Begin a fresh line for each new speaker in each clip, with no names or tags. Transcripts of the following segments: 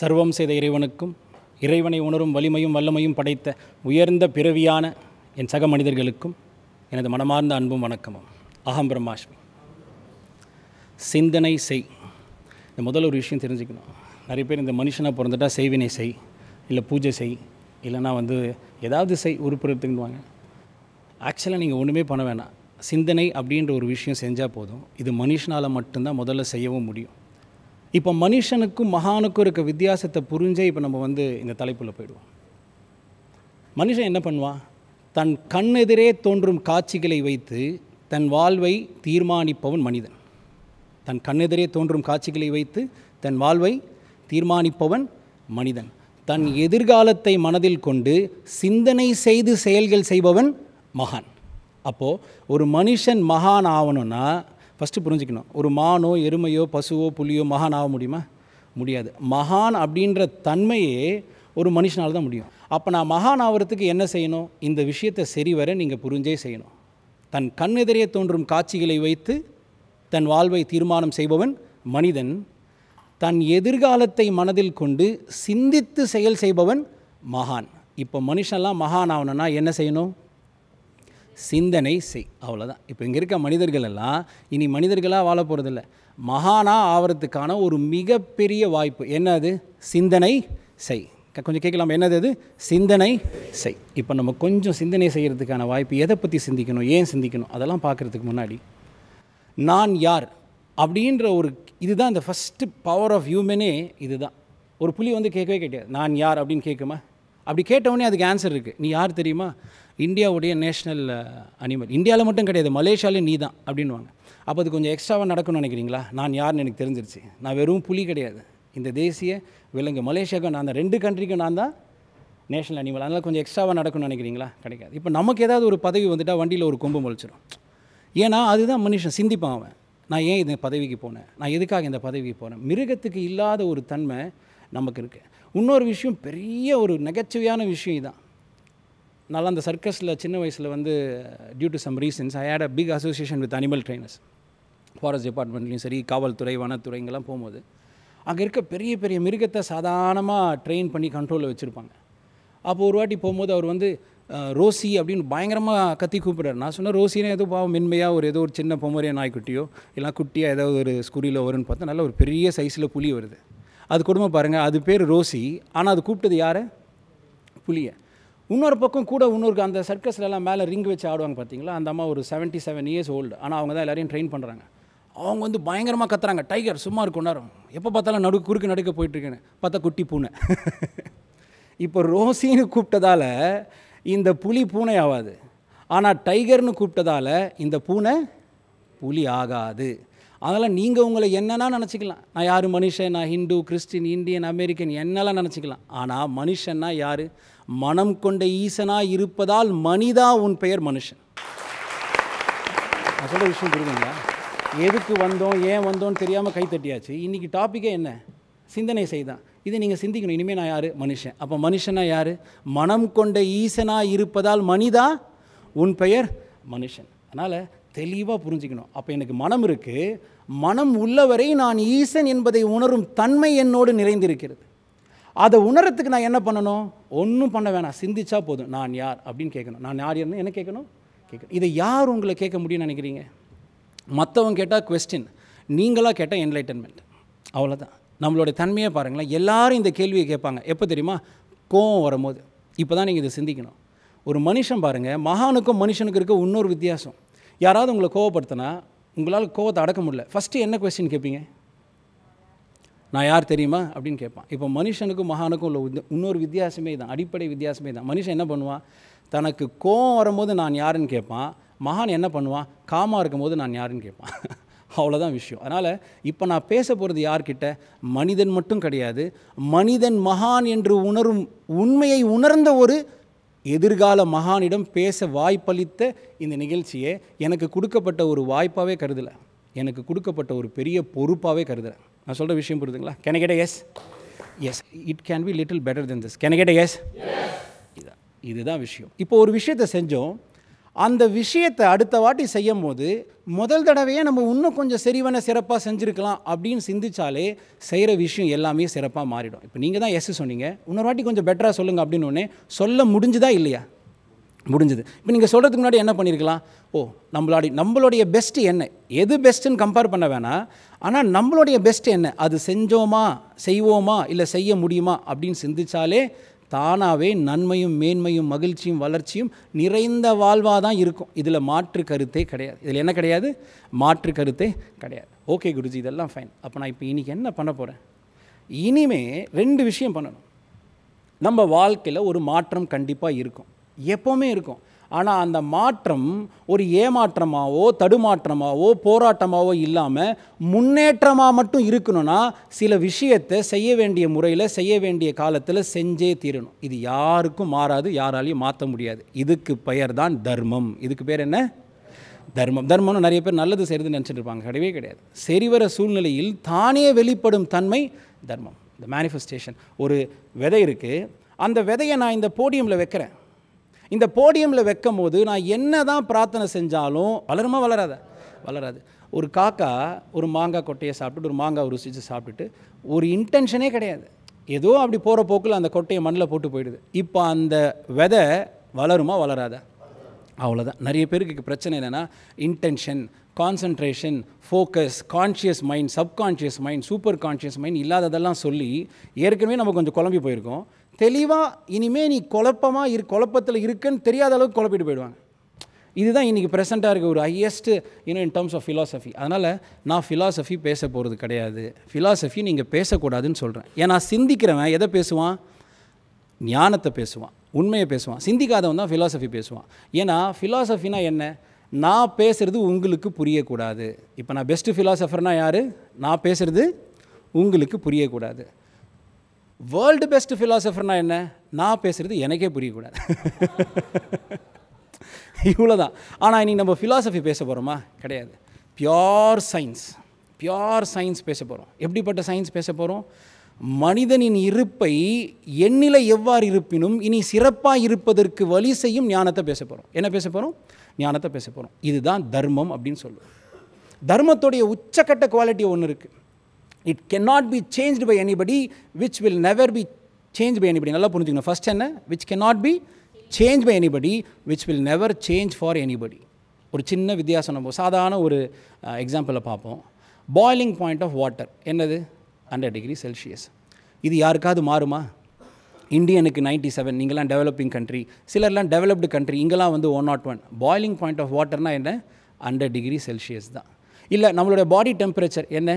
சர்வம் செய்த இறைவனுக்கும் இறைவனை உணரும் வலிமையும் வல்லமையும் படைத்த உயர்ந்த பிறவியான என் சக மனிதர்களுக்கும் எனது மனமார்ந்த அன்பும் வணக்கமும் அகம் பிரம்மாஷ்மி சிந்தனை செய் இந்த முதல் ஒரு விஷயம் தெரிஞ்சுக்கணும் நிறைய பேர் இந்த மனுஷனாக பிறந்துட்டால் செய்வினை செய் இல்லை பூஜை செய் இல்லைனா வந்து ஏதாவது செய் உறுப்பினத்துக்குவாங்க ஆக்சுவலாக நீங்கள் ஒன்றுமே பண்ண வேணாம் சிந்தனை அப்படின்ற ஒரு விஷயம் செஞ்சால் போதும் இது மனுஷனால் மட்டும்தான் முதல்ல செய்யவும் முடியும் இப்போ மனுஷனுக்கும் மகானுக்கும் இருக்க வித்தியாசத்தை புரிஞ்சே இப்போ நம்ம வந்து இந்த தலைப்பில் போயிடுவோம் மனுஷன் என்ன பண்ணுவான் தன் கண்ணெதிரே தோன்றும் காட்சிகளை வைத்து தன் வாழ்வை தீர்மானிப்பவன் மனிதன் தன் கண்ணெதிரே தோன்றும் காட்சிகளை வைத்து தன் வாழ்வை தீர்மானிப்பவன் மனிதன் தன் எதிர்காலத்தை மனதில் கொண்டு சிந்தனை செய்து செயல்கள் செய்பவன் மகான் அப்போது ஒரு மனுஷன் மகான் ஆகணும்னா ஃபஸ்ட்டு புரிஞ்சுக்கணும் ஒரு மானோ எருமையோ பசுவோ புலியோ மகான் ஆக முடியுமா முடியாது மகான் அப்படின்ற தன்மையே ஒரு மனுஷனால் தான் முடியும் அப்போ நான் மகான் ஆகிறதுக்கு என்ன செய்யணும் இந்த விஷயத்தை சரிவர நீங்கள் புரிஞ்சே செய்யணும் தன் கண்ணெதிரே தோன்றும் காட்சிகளை வைத்து தன் வாழ்வை தீர்மானம் செய்பவன் மனிதன் தன் எதிர்காலத்தை மனதில் கொண்டு சிந்தித்து செயல் செய்பவன் மகான் இப்போ மனுஷனெலாம் மகான் ஆகணும்னா என்ன செய்யணும் சிந்தனை செய் அவ்வளோதான் இப்போ இங்கே இருக்க மனிதர்கள் எல்லாம் இனி மனிதர்களாக வாழ போகிறதில்ல மகானாக ஆவறதுக்கான ஒரு மிகப்பெரிய வாய்ப்பு என்ன அது சிந்தனை செய் கொஞ்சம் கேட்கலாம் என்னது அது சிந்தனை செய் இப்போ நம்ம கொஞ்சம் சிந்தனை செய்கிறதுக்கான வாய்ப்பு எதை பற்றி சிந்திக்கணும் ஏன் சிந்திக்கணும் அதெல்லாம் பார்க்குறதுக்கு முன்னாடி நான் யார் அப்படின்ற ஒரு இதுதான் இந்த ஃபஸ்ட்டு பவர் ஆஃப் ஹியூமனே இதுதான் ஒரு புலி வந்து கேட்கவே கேட்டார் நான் யார் அப்படின்னு கேட்குமா அப்படி கேட்டவுடனே அதுக்கு ஆன்சர் இருக்குது நீ யார் தெரியுமா இந்தியாவுடைய நேஷ்னல் அனிமல் இந்தியாவில் மட்டும் கிடையாது மலேசியாலே நீ தான் அப்படின்வாங்க அப்போ அது கொஞ்சம் எக்ஸ்ட்ராவாக நடக்கும்னு நினைக்கிறீங்களா நான் யாருன்னு எனக்கு தெரிஞ்சிருச்சு நான் வெறும் புலி கிடையாது இந்த தேசிய விலங்கு மலேசியாவுக்கும் நான் தான் ரெண்டு கண்ட்ரிக்கும் நான் தான் நேஷனல் அனிமல் அதனால் கொஞ்சம் எக்ஸ்ட்ராவாக நடக்கும்னு நினைக்கிறீங்களா கிடைக்காது இப்போ நமக்கு ஏதாவது ஒரு பதவி வந்துட்டால் வண்டியில் ஒரு கொம்பு முளைச்சிடும் ஏன்னா அதுதான் மனுஷன் சிந்திப்பான் அவன் நான் ஏன் இந்த பதவிக்கு போனேன் நான் எதுக்காக இந்த பதவிக்கு போனேன் மிருகத்துக்கு இல்லாத ஒரு தன்மை நமக்கு இருக்குது இன்னொரு விஷயம் பெரிய ஒரு நெகச்சுவையான விஷயம் இதுதான் நல்லா அந்த சர்க்கஸில் சின்ன வயசில் வந்து due to some reasons I had a big association with animal trainers forest டிபார்ட்மெண்ட்லேயும் சரி காவல்துறை வனத்துறை இங்கெல்லாம் போகும்போது அங்கே இருக்க பெரிய பெரிய மிருகத்தை சாதாரணமாக ட்ரெயின் பண்ணி கண்ட்ரோலில் வச்சுருப்பாங்க அப்போ ஒரு வாட்டி போகும்போது அவர் வந்து ரோசி அப்படின்னு பயங்கரமாக கத்தி கூப்பிடுறாரு நான் சொன்னேன் ரோசினா ஏதோ பாவம் மென்மையாக ஒரு ஏதோ ஒரு சின்ன பொம்மரிய நாய்க்குட்டியோ இல்லை குட்டியாக ஏதாவது ஒரு ஸ்கூலில் வரும்னு பார்த்தா நல்ல ஒரு பெரிய சைஸில் புளி வருது அது குடும்பம் பாருங்கள் அது பேர் ரோசி ஆனால் அது கூப்பிட்டது யார் புளியை இன்னொரு பக்கம் கூட இன்னொருக்கு அந்த சர்க்கஸ்லலாம் மேலே ரிங் வச்சு ஆடுவாங்க பார்த்தீங்களா அந்த அம்மா ஒரு செவன்ட்டி செவன் இயர்ஸ் ஓல்டு ஆனால் அவங்க தான் எல்லாரையும் ட்ரெயின் பண்ணுறாங்க அவங்க வந்து பயங்கரமாக கத்துறாங்க டைகர் சும்மா இருக்கும் நேரம் எப்போ பார்த்தாலும் நடு குறுக்கு நடுக்க போயிட்டுருக்கேன்னு பார்த்தா குட்டி பூனை இப்போ ரோசின்னு கூப்பிட்டதால் இந்த புலி பூனை ஆகாது ஆனால் டைகர்னு கூப்பிட்டதால் இந்த பூனை புலி ஆகாது அதனால் நீங்கள் உங்களை என்னன்னா நினச்சிக்கலாம் நான் யார் மனுஷன் நான் ஹிந்து கிறிஸ்டின் இந்தியன் அமெரிக்கன் என்னெல்லாம் நினச்சிக்கலாம் ஆனால் மனுஷன்னா யார் மனம் கொண்ட ஈசனாக இருப்பதால் மனிதா உன் பெயர் மனுஷன் நான் சொல்கிற விஷயம் புரியுதுங்களா எதுக்கு வந்தோம் ஏன் வந்தோம்னு தெரியாமல் கைத்தட்டியாச்சு இன்றைக்கி டாப்பிக்கே என்ன சிந்தனை செய்தான் இதை நீங்கள் சிந்திக்கணும் இனிமேல் நான் யார் மனுஷன் அப்போ மனுஷனாக யார் மனம் கொண்ட ஈசனாக இருப்பதால் மனிதா உன் பெயர் மனுஷன் அதனால் தெளிவாக புரிஞ்சுக்கணும் அப்போ எனக்கு மனம் இருக்குது மனம் உள்ளவரை நான் ஈசன் என்பதை உணரும் தன்மை என்னோடு நிறைந்திருக்கிறது அதை உணரத்துக்கு நான் என்ன பண்ணணும் ஒன்றும் பண்ண வேணாம் சிந்திச்சா போதும் நான் யார் அப்படின்னு கேட்கணும் நான் யார் இருந்தால் என்ன கேட்கணும் கேட்கணும் இதை யார் உங்களை கேட்க முடியும்னு நினைக்கிறீங்க மற்றவங்க கேட்டால் கொஸ்டின் நீங்களாக கேட்டால் என்லைட்டன்மெண்ட் அவ்வளோதான் நம்மளோட தன்மையை பாருங்களேன் எல்லாரும் இந்த கேள்வியை கேட்பாங்க எப்போ தெரியுமா கோவம் வரும்போது இப்போ தான் நீங்கள் இதை சிந்திக்கணும் ஒரு மனுஷன் பாருங்கள் மகானுக்கும் மனுஷனுக்கு இருக்க இன்னொரு வித்தியாசம் யாராவது உங்களை கோவப்படுத்தினா உங்களால் கோவத்தை அடக்க முடியல ஃபஸ்ட்டு என்ன கொஸ்டின் கேட்பீங்க நான் யார் தெரியுமா அப்படின்னு கேட்பான் இப்போ மனுஷனுக்கும் மகானுக்கும் உள்ள இன்னொரு வித்தியாசமே தான் அடிப்படை வித்தியாசமே தான் மனுஷன் என்ன பண்ணுவான் தனக்கு கோவம் வரும்போது நான் யாருன்னு கேட்பான் மகான் என்ன பண்ணுவான் காமாக இருக்கும்போது நான் யாருன்னு கேட்பான் அவ்வளோதான் விஷயம் அதனால் இப்போ நான் பேச போகிறது யார்கிட்ட மனிதன் மட்டும் கிடையாது மனிதன் மகான் என்று உணரும் உண்மையை உணர்ந்த ஒரு எதிர்கால மகானிடம் பேச வாய்ப்பளித்த இந்த நிகழ்ச்சியை எனக்கு கொடுக்கப்பட்ட ஒரு வாய்ப்பாகவே கருதலை எனக்கு கொடுக்கப்பட்ட ஒரு பெரிய பொறுப்பாகவே கருதலை நான் சொல்கிற விஷயம் புரிதுங்களா கெனகேட்ட yes yes it can be little better then this கெனகேட்ட எஸ் இதுதான் இதுதான் விஷயம் இப்போ ஒரு விஷயத்தை செஞ்சோம் அந்த விஷயத்தை அடுத்த வாட்டி செய்யும் போது முதல் தடவையே நம்ம இன்னும் கொஞ்சம் செறிவன சிறப்பாக செஞ்சுருக்கலாம் அப்படின்னு சிந்திச்சாலே செய்கிற விஷயம் எல்லாமே சிறப்பாக மாறிடும் இப்போ நீங்கள் தான் எஸ் சொன்னீங்க இன்னொரு வாட்டி கொஞ்சம் பெட்டராக சொல்லுங்கள் அப்படின்னு ஒன்று சொல்ல முடிஞ்சுதா இல்லையா முடிஞ்சது இப்போ நீங்கள் சொல்கிறதுக்கு முன்னாடி என்ன பண்ணியிருக்கலாம் ஓ நம்மளுடைய நம்மளுடைய பெஸ்ட்டு என்ன எது பெஸ்ட்டுன்னு கம்பேர் பண்ண வேணாம் ஆனால் நம்மளுடைய பெஸ்ட்டு என்ன அது செஞ்சோமா செய்வோமா இல்லை செய்ய முடியுமா அப்படின்னு சிந்திச்சாலே தானாகவே நன்மையும் மேன்மையும் மகிழ்ச்சியும் வளர்ச்சியும் நிறைந்த வாழ்வாக தான் இருக்கும் இதில் மாற்று கருத்தே கிடையாது இதில் என்ன கிடையாது மாற்று கருத்தே கிடையாது ஓகே குருஜி இதெல்லாம் ஃபைன் அப்போ நான் இப்போ இன்றைக்கி என்ன பண்ண போகிறேன் இனிமே ரெண்டு விஷயம் பண்ணணும் நம்ம வாழ்க்கையில் ஒரு மாற்றம் கண்டிப்பாக இருக்கும் எப்போவுமே இருக்கும் ஆனால் அந்த மாற்றம் ஒரு ஏமாற்றமாகவோ தடுமாற்றமாகவோ போராட்டமாகவோ இல்லாமல் முன்னேற்றமாக மட்டும் இருக்கணும்னா சில விஷயத்தை செய்ய வேண்டிய முறையில் செய்ய வேண்டிய காலத்தில் செஞ்சே தீரணும் இது யாருக்கும் மாறாது யாராலையும் மாற்ற முடியாது இதுக்கு பெயர் தான் தர்மம் இதுக்கு பேர் என்ன தர்மம் தர்மம்னு நிறைய பேர் நல்லது செய்யறதுன்னு நினச்சிட்டு இருப்பாங்க கிடையவே கிடையாது சரிவர சூழ்நிலையில் தானே வெளிப்படும் தன்மை தர்மம் இந்த மேனிஃபெஸ்டேஷன் ஒரு விதை இருக்குது அந்த விதையை நான் இந்த போடியமில் வைக்கிறேன் இந்த போடியமில் வைக்கும் போது நான் என்ன தான் பிரார்த்தனை செஞ்சாலும் வளருமா வளராத வளராது ஒரு காக்கா ஒரு மாங்காய் கொட்டையை சாப்பிட்டுட்டு ஒரு மாங்காய் ருசித்து சாப்பிட்டுட்டு ஒரு இன்டென்ஷனே கிடையாது ஏதோ அப்படி போகிற போக்கில் அந்த கொட்டையை மண்ணில் போட்டு போயிடுது இப்போ அந்த விதை வளருமா வளராத அவ்வளோதான் நிறைய பேருக்கு பிரச்சனை என்னென்னா intention concentration focus conscious mind subconscious mind super conscious mind இல்லாததெல்லாம் சொல்லி ஏற்கனவே நம்ம கொஞ்சம் குழம்பி போயிருக்கோம் தெளிவாக இனிமேல் நீ குழப்பமாக இரு குழப்பத்தில் இருக்குன்னு தெரியாத அளவுக்கு குழப்பிட்டு போயிடுவாங்க இதுதான் இன்றைக்கி ப்ரெசண்ட்டாக இருக்க ஒரு ஹையஸ்ட்டு இன்னும் இன் டர்ம்ஸ் ஆஃப் ஃபிலாசஃபி அதனால் நான் ஃபிலாசஃபி பேச போகிறது கிடையாது ஃபிலாசஃபி நீங்கள் பேசக்கூடாதுன்னு சொல்கிறேன் ஏன்னா சிந்திக்கிறவன் எதை பேசுவான் ஞானத்தை பேசுவான் உண்மையை பேசுவான் சிந்திக்காதவன் தான் ஃபிலாசஃபி பேசுவான் ஏன்னா ஃபிலாசஃபினா என்ன நான் பேசுகிறது உங்களுக்கு புரியக்கூடாது இப்போ நான் பெஸ்ட்டு ஃபிலாசஃபர்னால் யார் நான் பேசுகிறது உங்களுக்கு புரியக்கூடாது வேர்ல்டு பெஸ்ட் ஃபிலாசபர்னால் என்ன நான் பேசுகிறது எனக்கே புரியக்கூடாது இவ்வளோதான் ஆனால் இன்றைக்கி நம்ம ஃபிலாசபி பேச போகிறோமா கிடையாது பியோர் சயின்ஸ் பியோர் சயின்ஸ் பேச போகிறோம் எப்படிப்பட்ட சயின்ஸ் பேச போகிறோம் மனிதனின் இருப்பை எண்ணிலை எவ்வாறு இருப்பினும் இனி சிறப்பாக இருப்பதற்கு வழி செய்யும் ஞானத்தை பேச போகிறோம் என்ன பேச போகிறோம் ஞானத்தை பேச போகிறோம் இதுதான் தர்மம் அப்படின்னு சொல்லுவோம் தர்மத்துடைய உச்சக்கட்ட குவாலிட்டி ஒன்று இருக்குது it can not be change by anybody which will never be change by anybody நல்லா புரிஞ்சுக்கணும் ஃபஸ்ட் என்ன which can not be change by anybody which will never change for anybody ஒரு சின்ன வித்தியாசம் நம்ம சாதாரண ஒரு எக்ஸாம்பிளில் பார்ப்போம் பாய்லிங் பாயிண்ட் ஆஃப் வாட்டர் என்னது ஹண்ட்ரட் டிகிரி செல்சியஸ் இது யாருக்காவது மாறுமா இந்தியனுக்கு நைன்ட்டி செவன் நீங்களாம் டெவலப்பிங் கண்ட்ரி சிலர்லாம் டெவலப்டு கண்ட்ரி இங்கெல்லாம் வந்து one not one boiling point of வாட்டர்னால் என்ன ஹண்ட்ரட் டிகிரி செல்சியஸ் தான் இல்லை நம்மளோட பாடி டெம்பரேச்சர் என்ன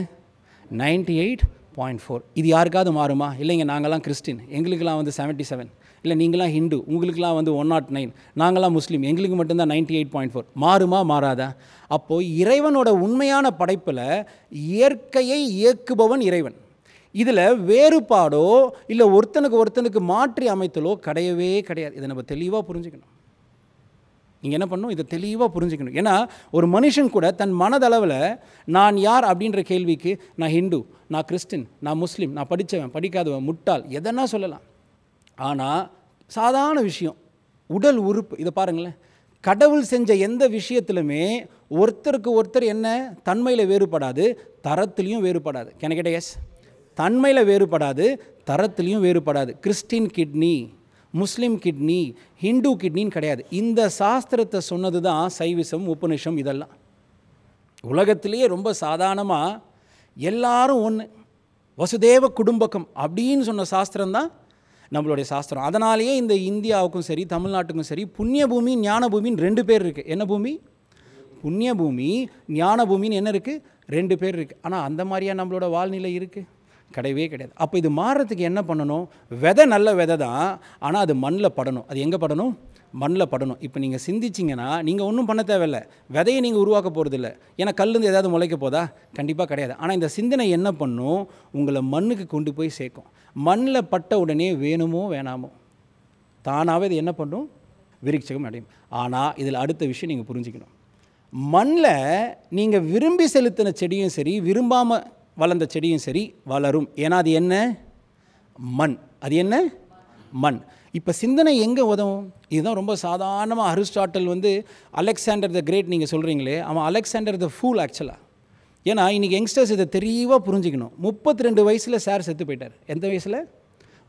நைன்டி எயிட் பாயிண்ட் ஃபோர் இது யாருக்காவது மாறுமா இல்லைங்க நாங்கள்லாம் கிறிஸ்டின் எங்களுக்கெல்லாம் வந்து செவன்ட்டி செவன் இல்லை நீங்களாம் ஹிந்து உங்களுக்குலாம் வந்து ஒன் நாட் நைன் நாங்களாம் முஸ்லீம் எங்களுக்கு மட்டும்தான் நைன்ட்டி எயிட் பாயிண்ட் ஃபோர் மாறுமா மாறாதா அப்போது இறைவனோட உண்மையான படைப்பில் இயற்கையை இயக்குபவன் இறைவன் இதில் வேறுபாடோ இல்லை ஒருத்தனுக்கு ஒருத்தனுக்கு மாற்றி அமைத்தலோ கிடையவே கிடையாது இதை நம்ம தெளிவாக புரிஞ்சுக்கணும் நீங்கள் என்ன பண்ணணும் இதை தெளிவாக புரிஞ்சுக்கணும் ஏன்னா ஒரு மனுஷன் கூட தன் மனதளவில் நான் யார் அப்படின்ற கேள்விக்கு நான் ஹிந்து நான் கிறிஸ்டின் நான் முஸ்லீம் நான் படித்தவன் படிக்காதவன் முட்டாள் எதனா சொல்லலாம் ஆனால் சாதாரண விஷயம் உடல் உறுப்பு இதை பாருங்களேன் கடவுள் செஞ்ச எந்த விஷயத்திலுமே ஒருத்தருக்கு ஒருத்தர் என்ன தன்மையில் வேறுபடாது தரத்துலேயும் வேறுபடாது கேன எஸ் தன்மையில் வேறுபடாது தரத்துலேயும் வேறுபடாது கிறிஸ்டின் கிட்னி முஸ்லீம் கிட்னி ஹிந்து கிட்னின்னு கிடையாது இந்த சாஸ்திரத்தை சொன்னது தான் சைவிசம் உபநிஷம் இதெல்லாம் உலகத்திலேயே ரொம்ப சாதாரணமாக எல்லாரும் ஒன்று வசுதேவ குடும்பக்கம் அப்படின்னு சொன்ன சாஸ்திரம் தான் நம்மளுடைய சாஸ்திரம் அதனாலேயே இந்த இந்தியாவுக்கும் சரி தமிழ்நாட்டுக்கும் சரி புண்ணிய பூமி ஞான பூமின்னு ரெண்டு பேர் இருக்குது என்ன பூமி புண்ணிய பூமி ஞான பூமின்னு என்ன இருக்குது ரெண்டு பேர் இருக்குது ஆனால் அந்த மாதிரியாக நம்மளோட வாழ்நிலை இருக்குது கிடையவே கிடையாது அப்போ இது மாறுறதுக்கு என்ன பண்ணணும் விதை நல்ல விதை தான் ஆனால் அது மண்ணில் படணும் அது எங்கே படணும் மண்ணில் படணும் இப்போ நீங்கள் சிந்திச்சிங்கன்னா நீங்கள் ஒன்றும் பண்ண தேவையில்ல விதையை நீங்கள் உருவாக்க போகிறதில்ல ஏன்னா கல்லுந்து ஏதாவது முளைக்க போதா கண்டிப்பாக கிடையாது ஆனால் இந்த சிந்தனை என்ன பண்ணும் உங்களை மண்ணுக்கு கொண்டு போய் சேர்க்கும் மண்ணில் பட்ட உடனே வேணுமோ வேணாமோ தானாகவே இது என்ன பண்ணும் விரிச்சகம் அடையும் ஆனால் இதில் அடுத்த விஷயம் நீங்கள் புரிஞ்சுக்கணும் மண்ணில் நீங்கள் விரும்பி செலுத்தின செடியும் சரி விரும்பாமல் வளர்ந்த செடியும் சரி வளரும் ஏன்னா அது என்ன மண் அது என்ன மண் இப்போ சிந்தனை எங்கே உதவும் இதுதான் ரொம்ப சாதாரணமாக அரிஸ்டாட்டல் வந்து அலெக்சாண்டர் த கிரேட் நீங்கள் சொல்கிறீங்களே அவன் அலெக்சாண்டர் த ஃபூல் ஆக்சுவலாக ஏன்னா இன்றைக்கி யங்ஸ்டர்ஸ் இதை தெளிவாக புரிஞ்சிக்கணும் முப்பத்தி ரெண்டு வயசில் சார் செத்து போயிட்டார் எந்த வயசில்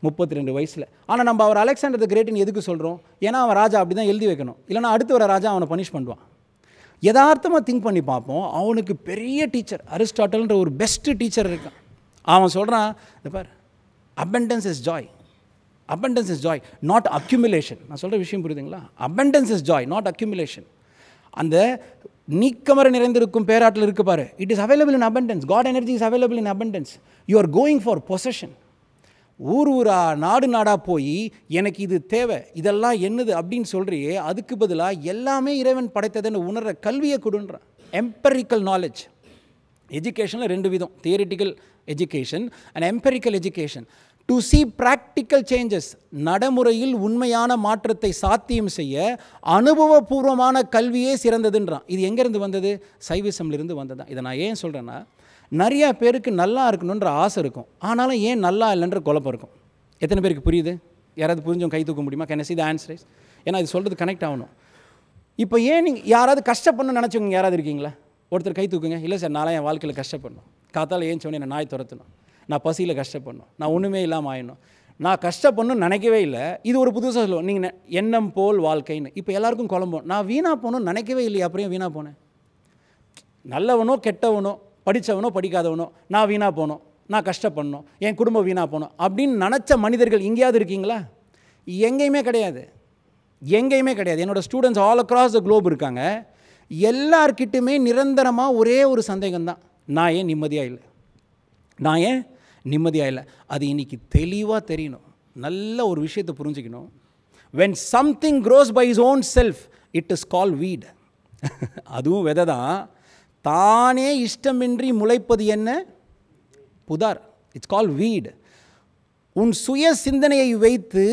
முப்பத்தி ரெண்டு வயசில் ஆனால் நம்ம அவர் அலெக்சாண்டர் த கிரேட்னு எதுக்கு சொல்கிறோம் ஏன்னா அவன் ராஜா அப்படி தான் எழுதி வைக்கணும் இல்லைனா அடுத்து வர ராஜா அவனை பனிஷ் பண்ணுவான் யதார்த்தமாக திங்க் பண்ணி பார்ப்போம் அவனுக்கு பெரிய டீச்சர் அரிஸ்டாட்டல்ன்ற ஒரு பெஸ்ட்டு டீச்சர் இருக்கான் அவன் சொல்கிறான் இந்த பார் abundance is joy abundance is joy not accumulation நான் சொல்கிற விஷயம் புரியுதுங்களா abundance is joy not accumulation அந்த நீக்கமர நிறைந்திருக்கும் பேராட்டில் இருக்கு பாரு it is available in abundance God energy is available in abundance you are going for possession ஊர் ஊரா நாடு நாடாக போய் எனக்கு இது தேவை இதெல்லாம் என்னது அப்படின்னு சொல்கிறியே அதுக்கு பதிலாக எல்லாமே இறைவன் படைத்ததுன்னு உணர்ற கல்வியை கொடுன்றான் எம்பரிக்கல் நாலேஜ் எஜுகேஷனில் ரெண்டு விதம் theoretical education and empirical education to see practical changes நடைமுறையில் உண்மையான மாற்றத்தை சாத்தியம் செய்ய அனுபவபூர்வமான கல்வியே சிறந்ததுன்றான் இது எங்கேருந்து வந்தது சைவிசம்லேருந்து தான் இதை நான் ஏன் சொல்கிறேன்னா நிறையா பேருக்கு நல்லா இருக்கணுன்ற ஆசை இருக்கும் ஆனாலும் ஏன் நல்லா இல்லைன்ற குழப்பம் இருக்கும் எத்தனை பேருக்கு புரியுது யாராவது புரிஞ்சவங்க கை தூக்க முடியுமா can see the answer is ஏன்னா இது சொல்கிறது கனெக்ட் ஆகணும் இப்போ ஏன் நீங்கள் யாராவது கஷ்டப்படணும்னு நினச்சவங்க யாராவது இருக்கீங்களா ஒருத்தர் கை தூக்குங்க இல்லை சார் நான் என் வாழ்க்கையில் கஷ்டப்படணும் காத்தால் ஏன் சொன்னேன் நான் நாய் துரத்தணும் நான் பசியில் கஷ்டப்படணும் நான் ஒன்றுமே இல்லாமல் ஆயிடணும் நான் கஷ்டப்படணும்னு நினைக்கவே இல்லை இது ஒரு புதுசாக சொல்லுவோம் நீங்கள் எண்ணம் போல் வாழ்க்கைன்னு இப்போ எல்லாருக்கும் குழம்பும் நான் வீணாக போகணும்னு நினைக்கவே இல்லையா அப்புறம் வீணாக போனேன் நல்லவனோ கெட்டவனோ படித்தவனோ படிக்காதவனோ நான் வீணாக போனோம் நான் கஷ்டப்படணும் என் குடும்பம் வீணாக போகணும் அப்படின்னு நினச்ச மனிதர்கள் எங்கேயாவது இருக்கீங்களா எங்கேயுமே கிடையாது எங்கேயுமே கிடையாது என்னோடய students all across the globe இருக்காங்க எல்லார்கிட்டுமே நிரந்தரமாக ஒரே ஒரு சந்தேகம் தான் நான் ஏன் நிம்மதியாக இல்லை நான் ஏன் நிம்மதியாக இல்லை அது இன்றைக்கி தெளிவாக தெரியணும் நல்ல ஒரு விஷயத்தை புரிஞ்சுக்கணும் when something grows by its own self it is called weed அதுவும் வெதை தான் தானே இஷ்டமின்றி முளைப்பது என்ன புதார் இட்ஸ் கால் வீடு உன் சுய சிந்தனையை வைத்து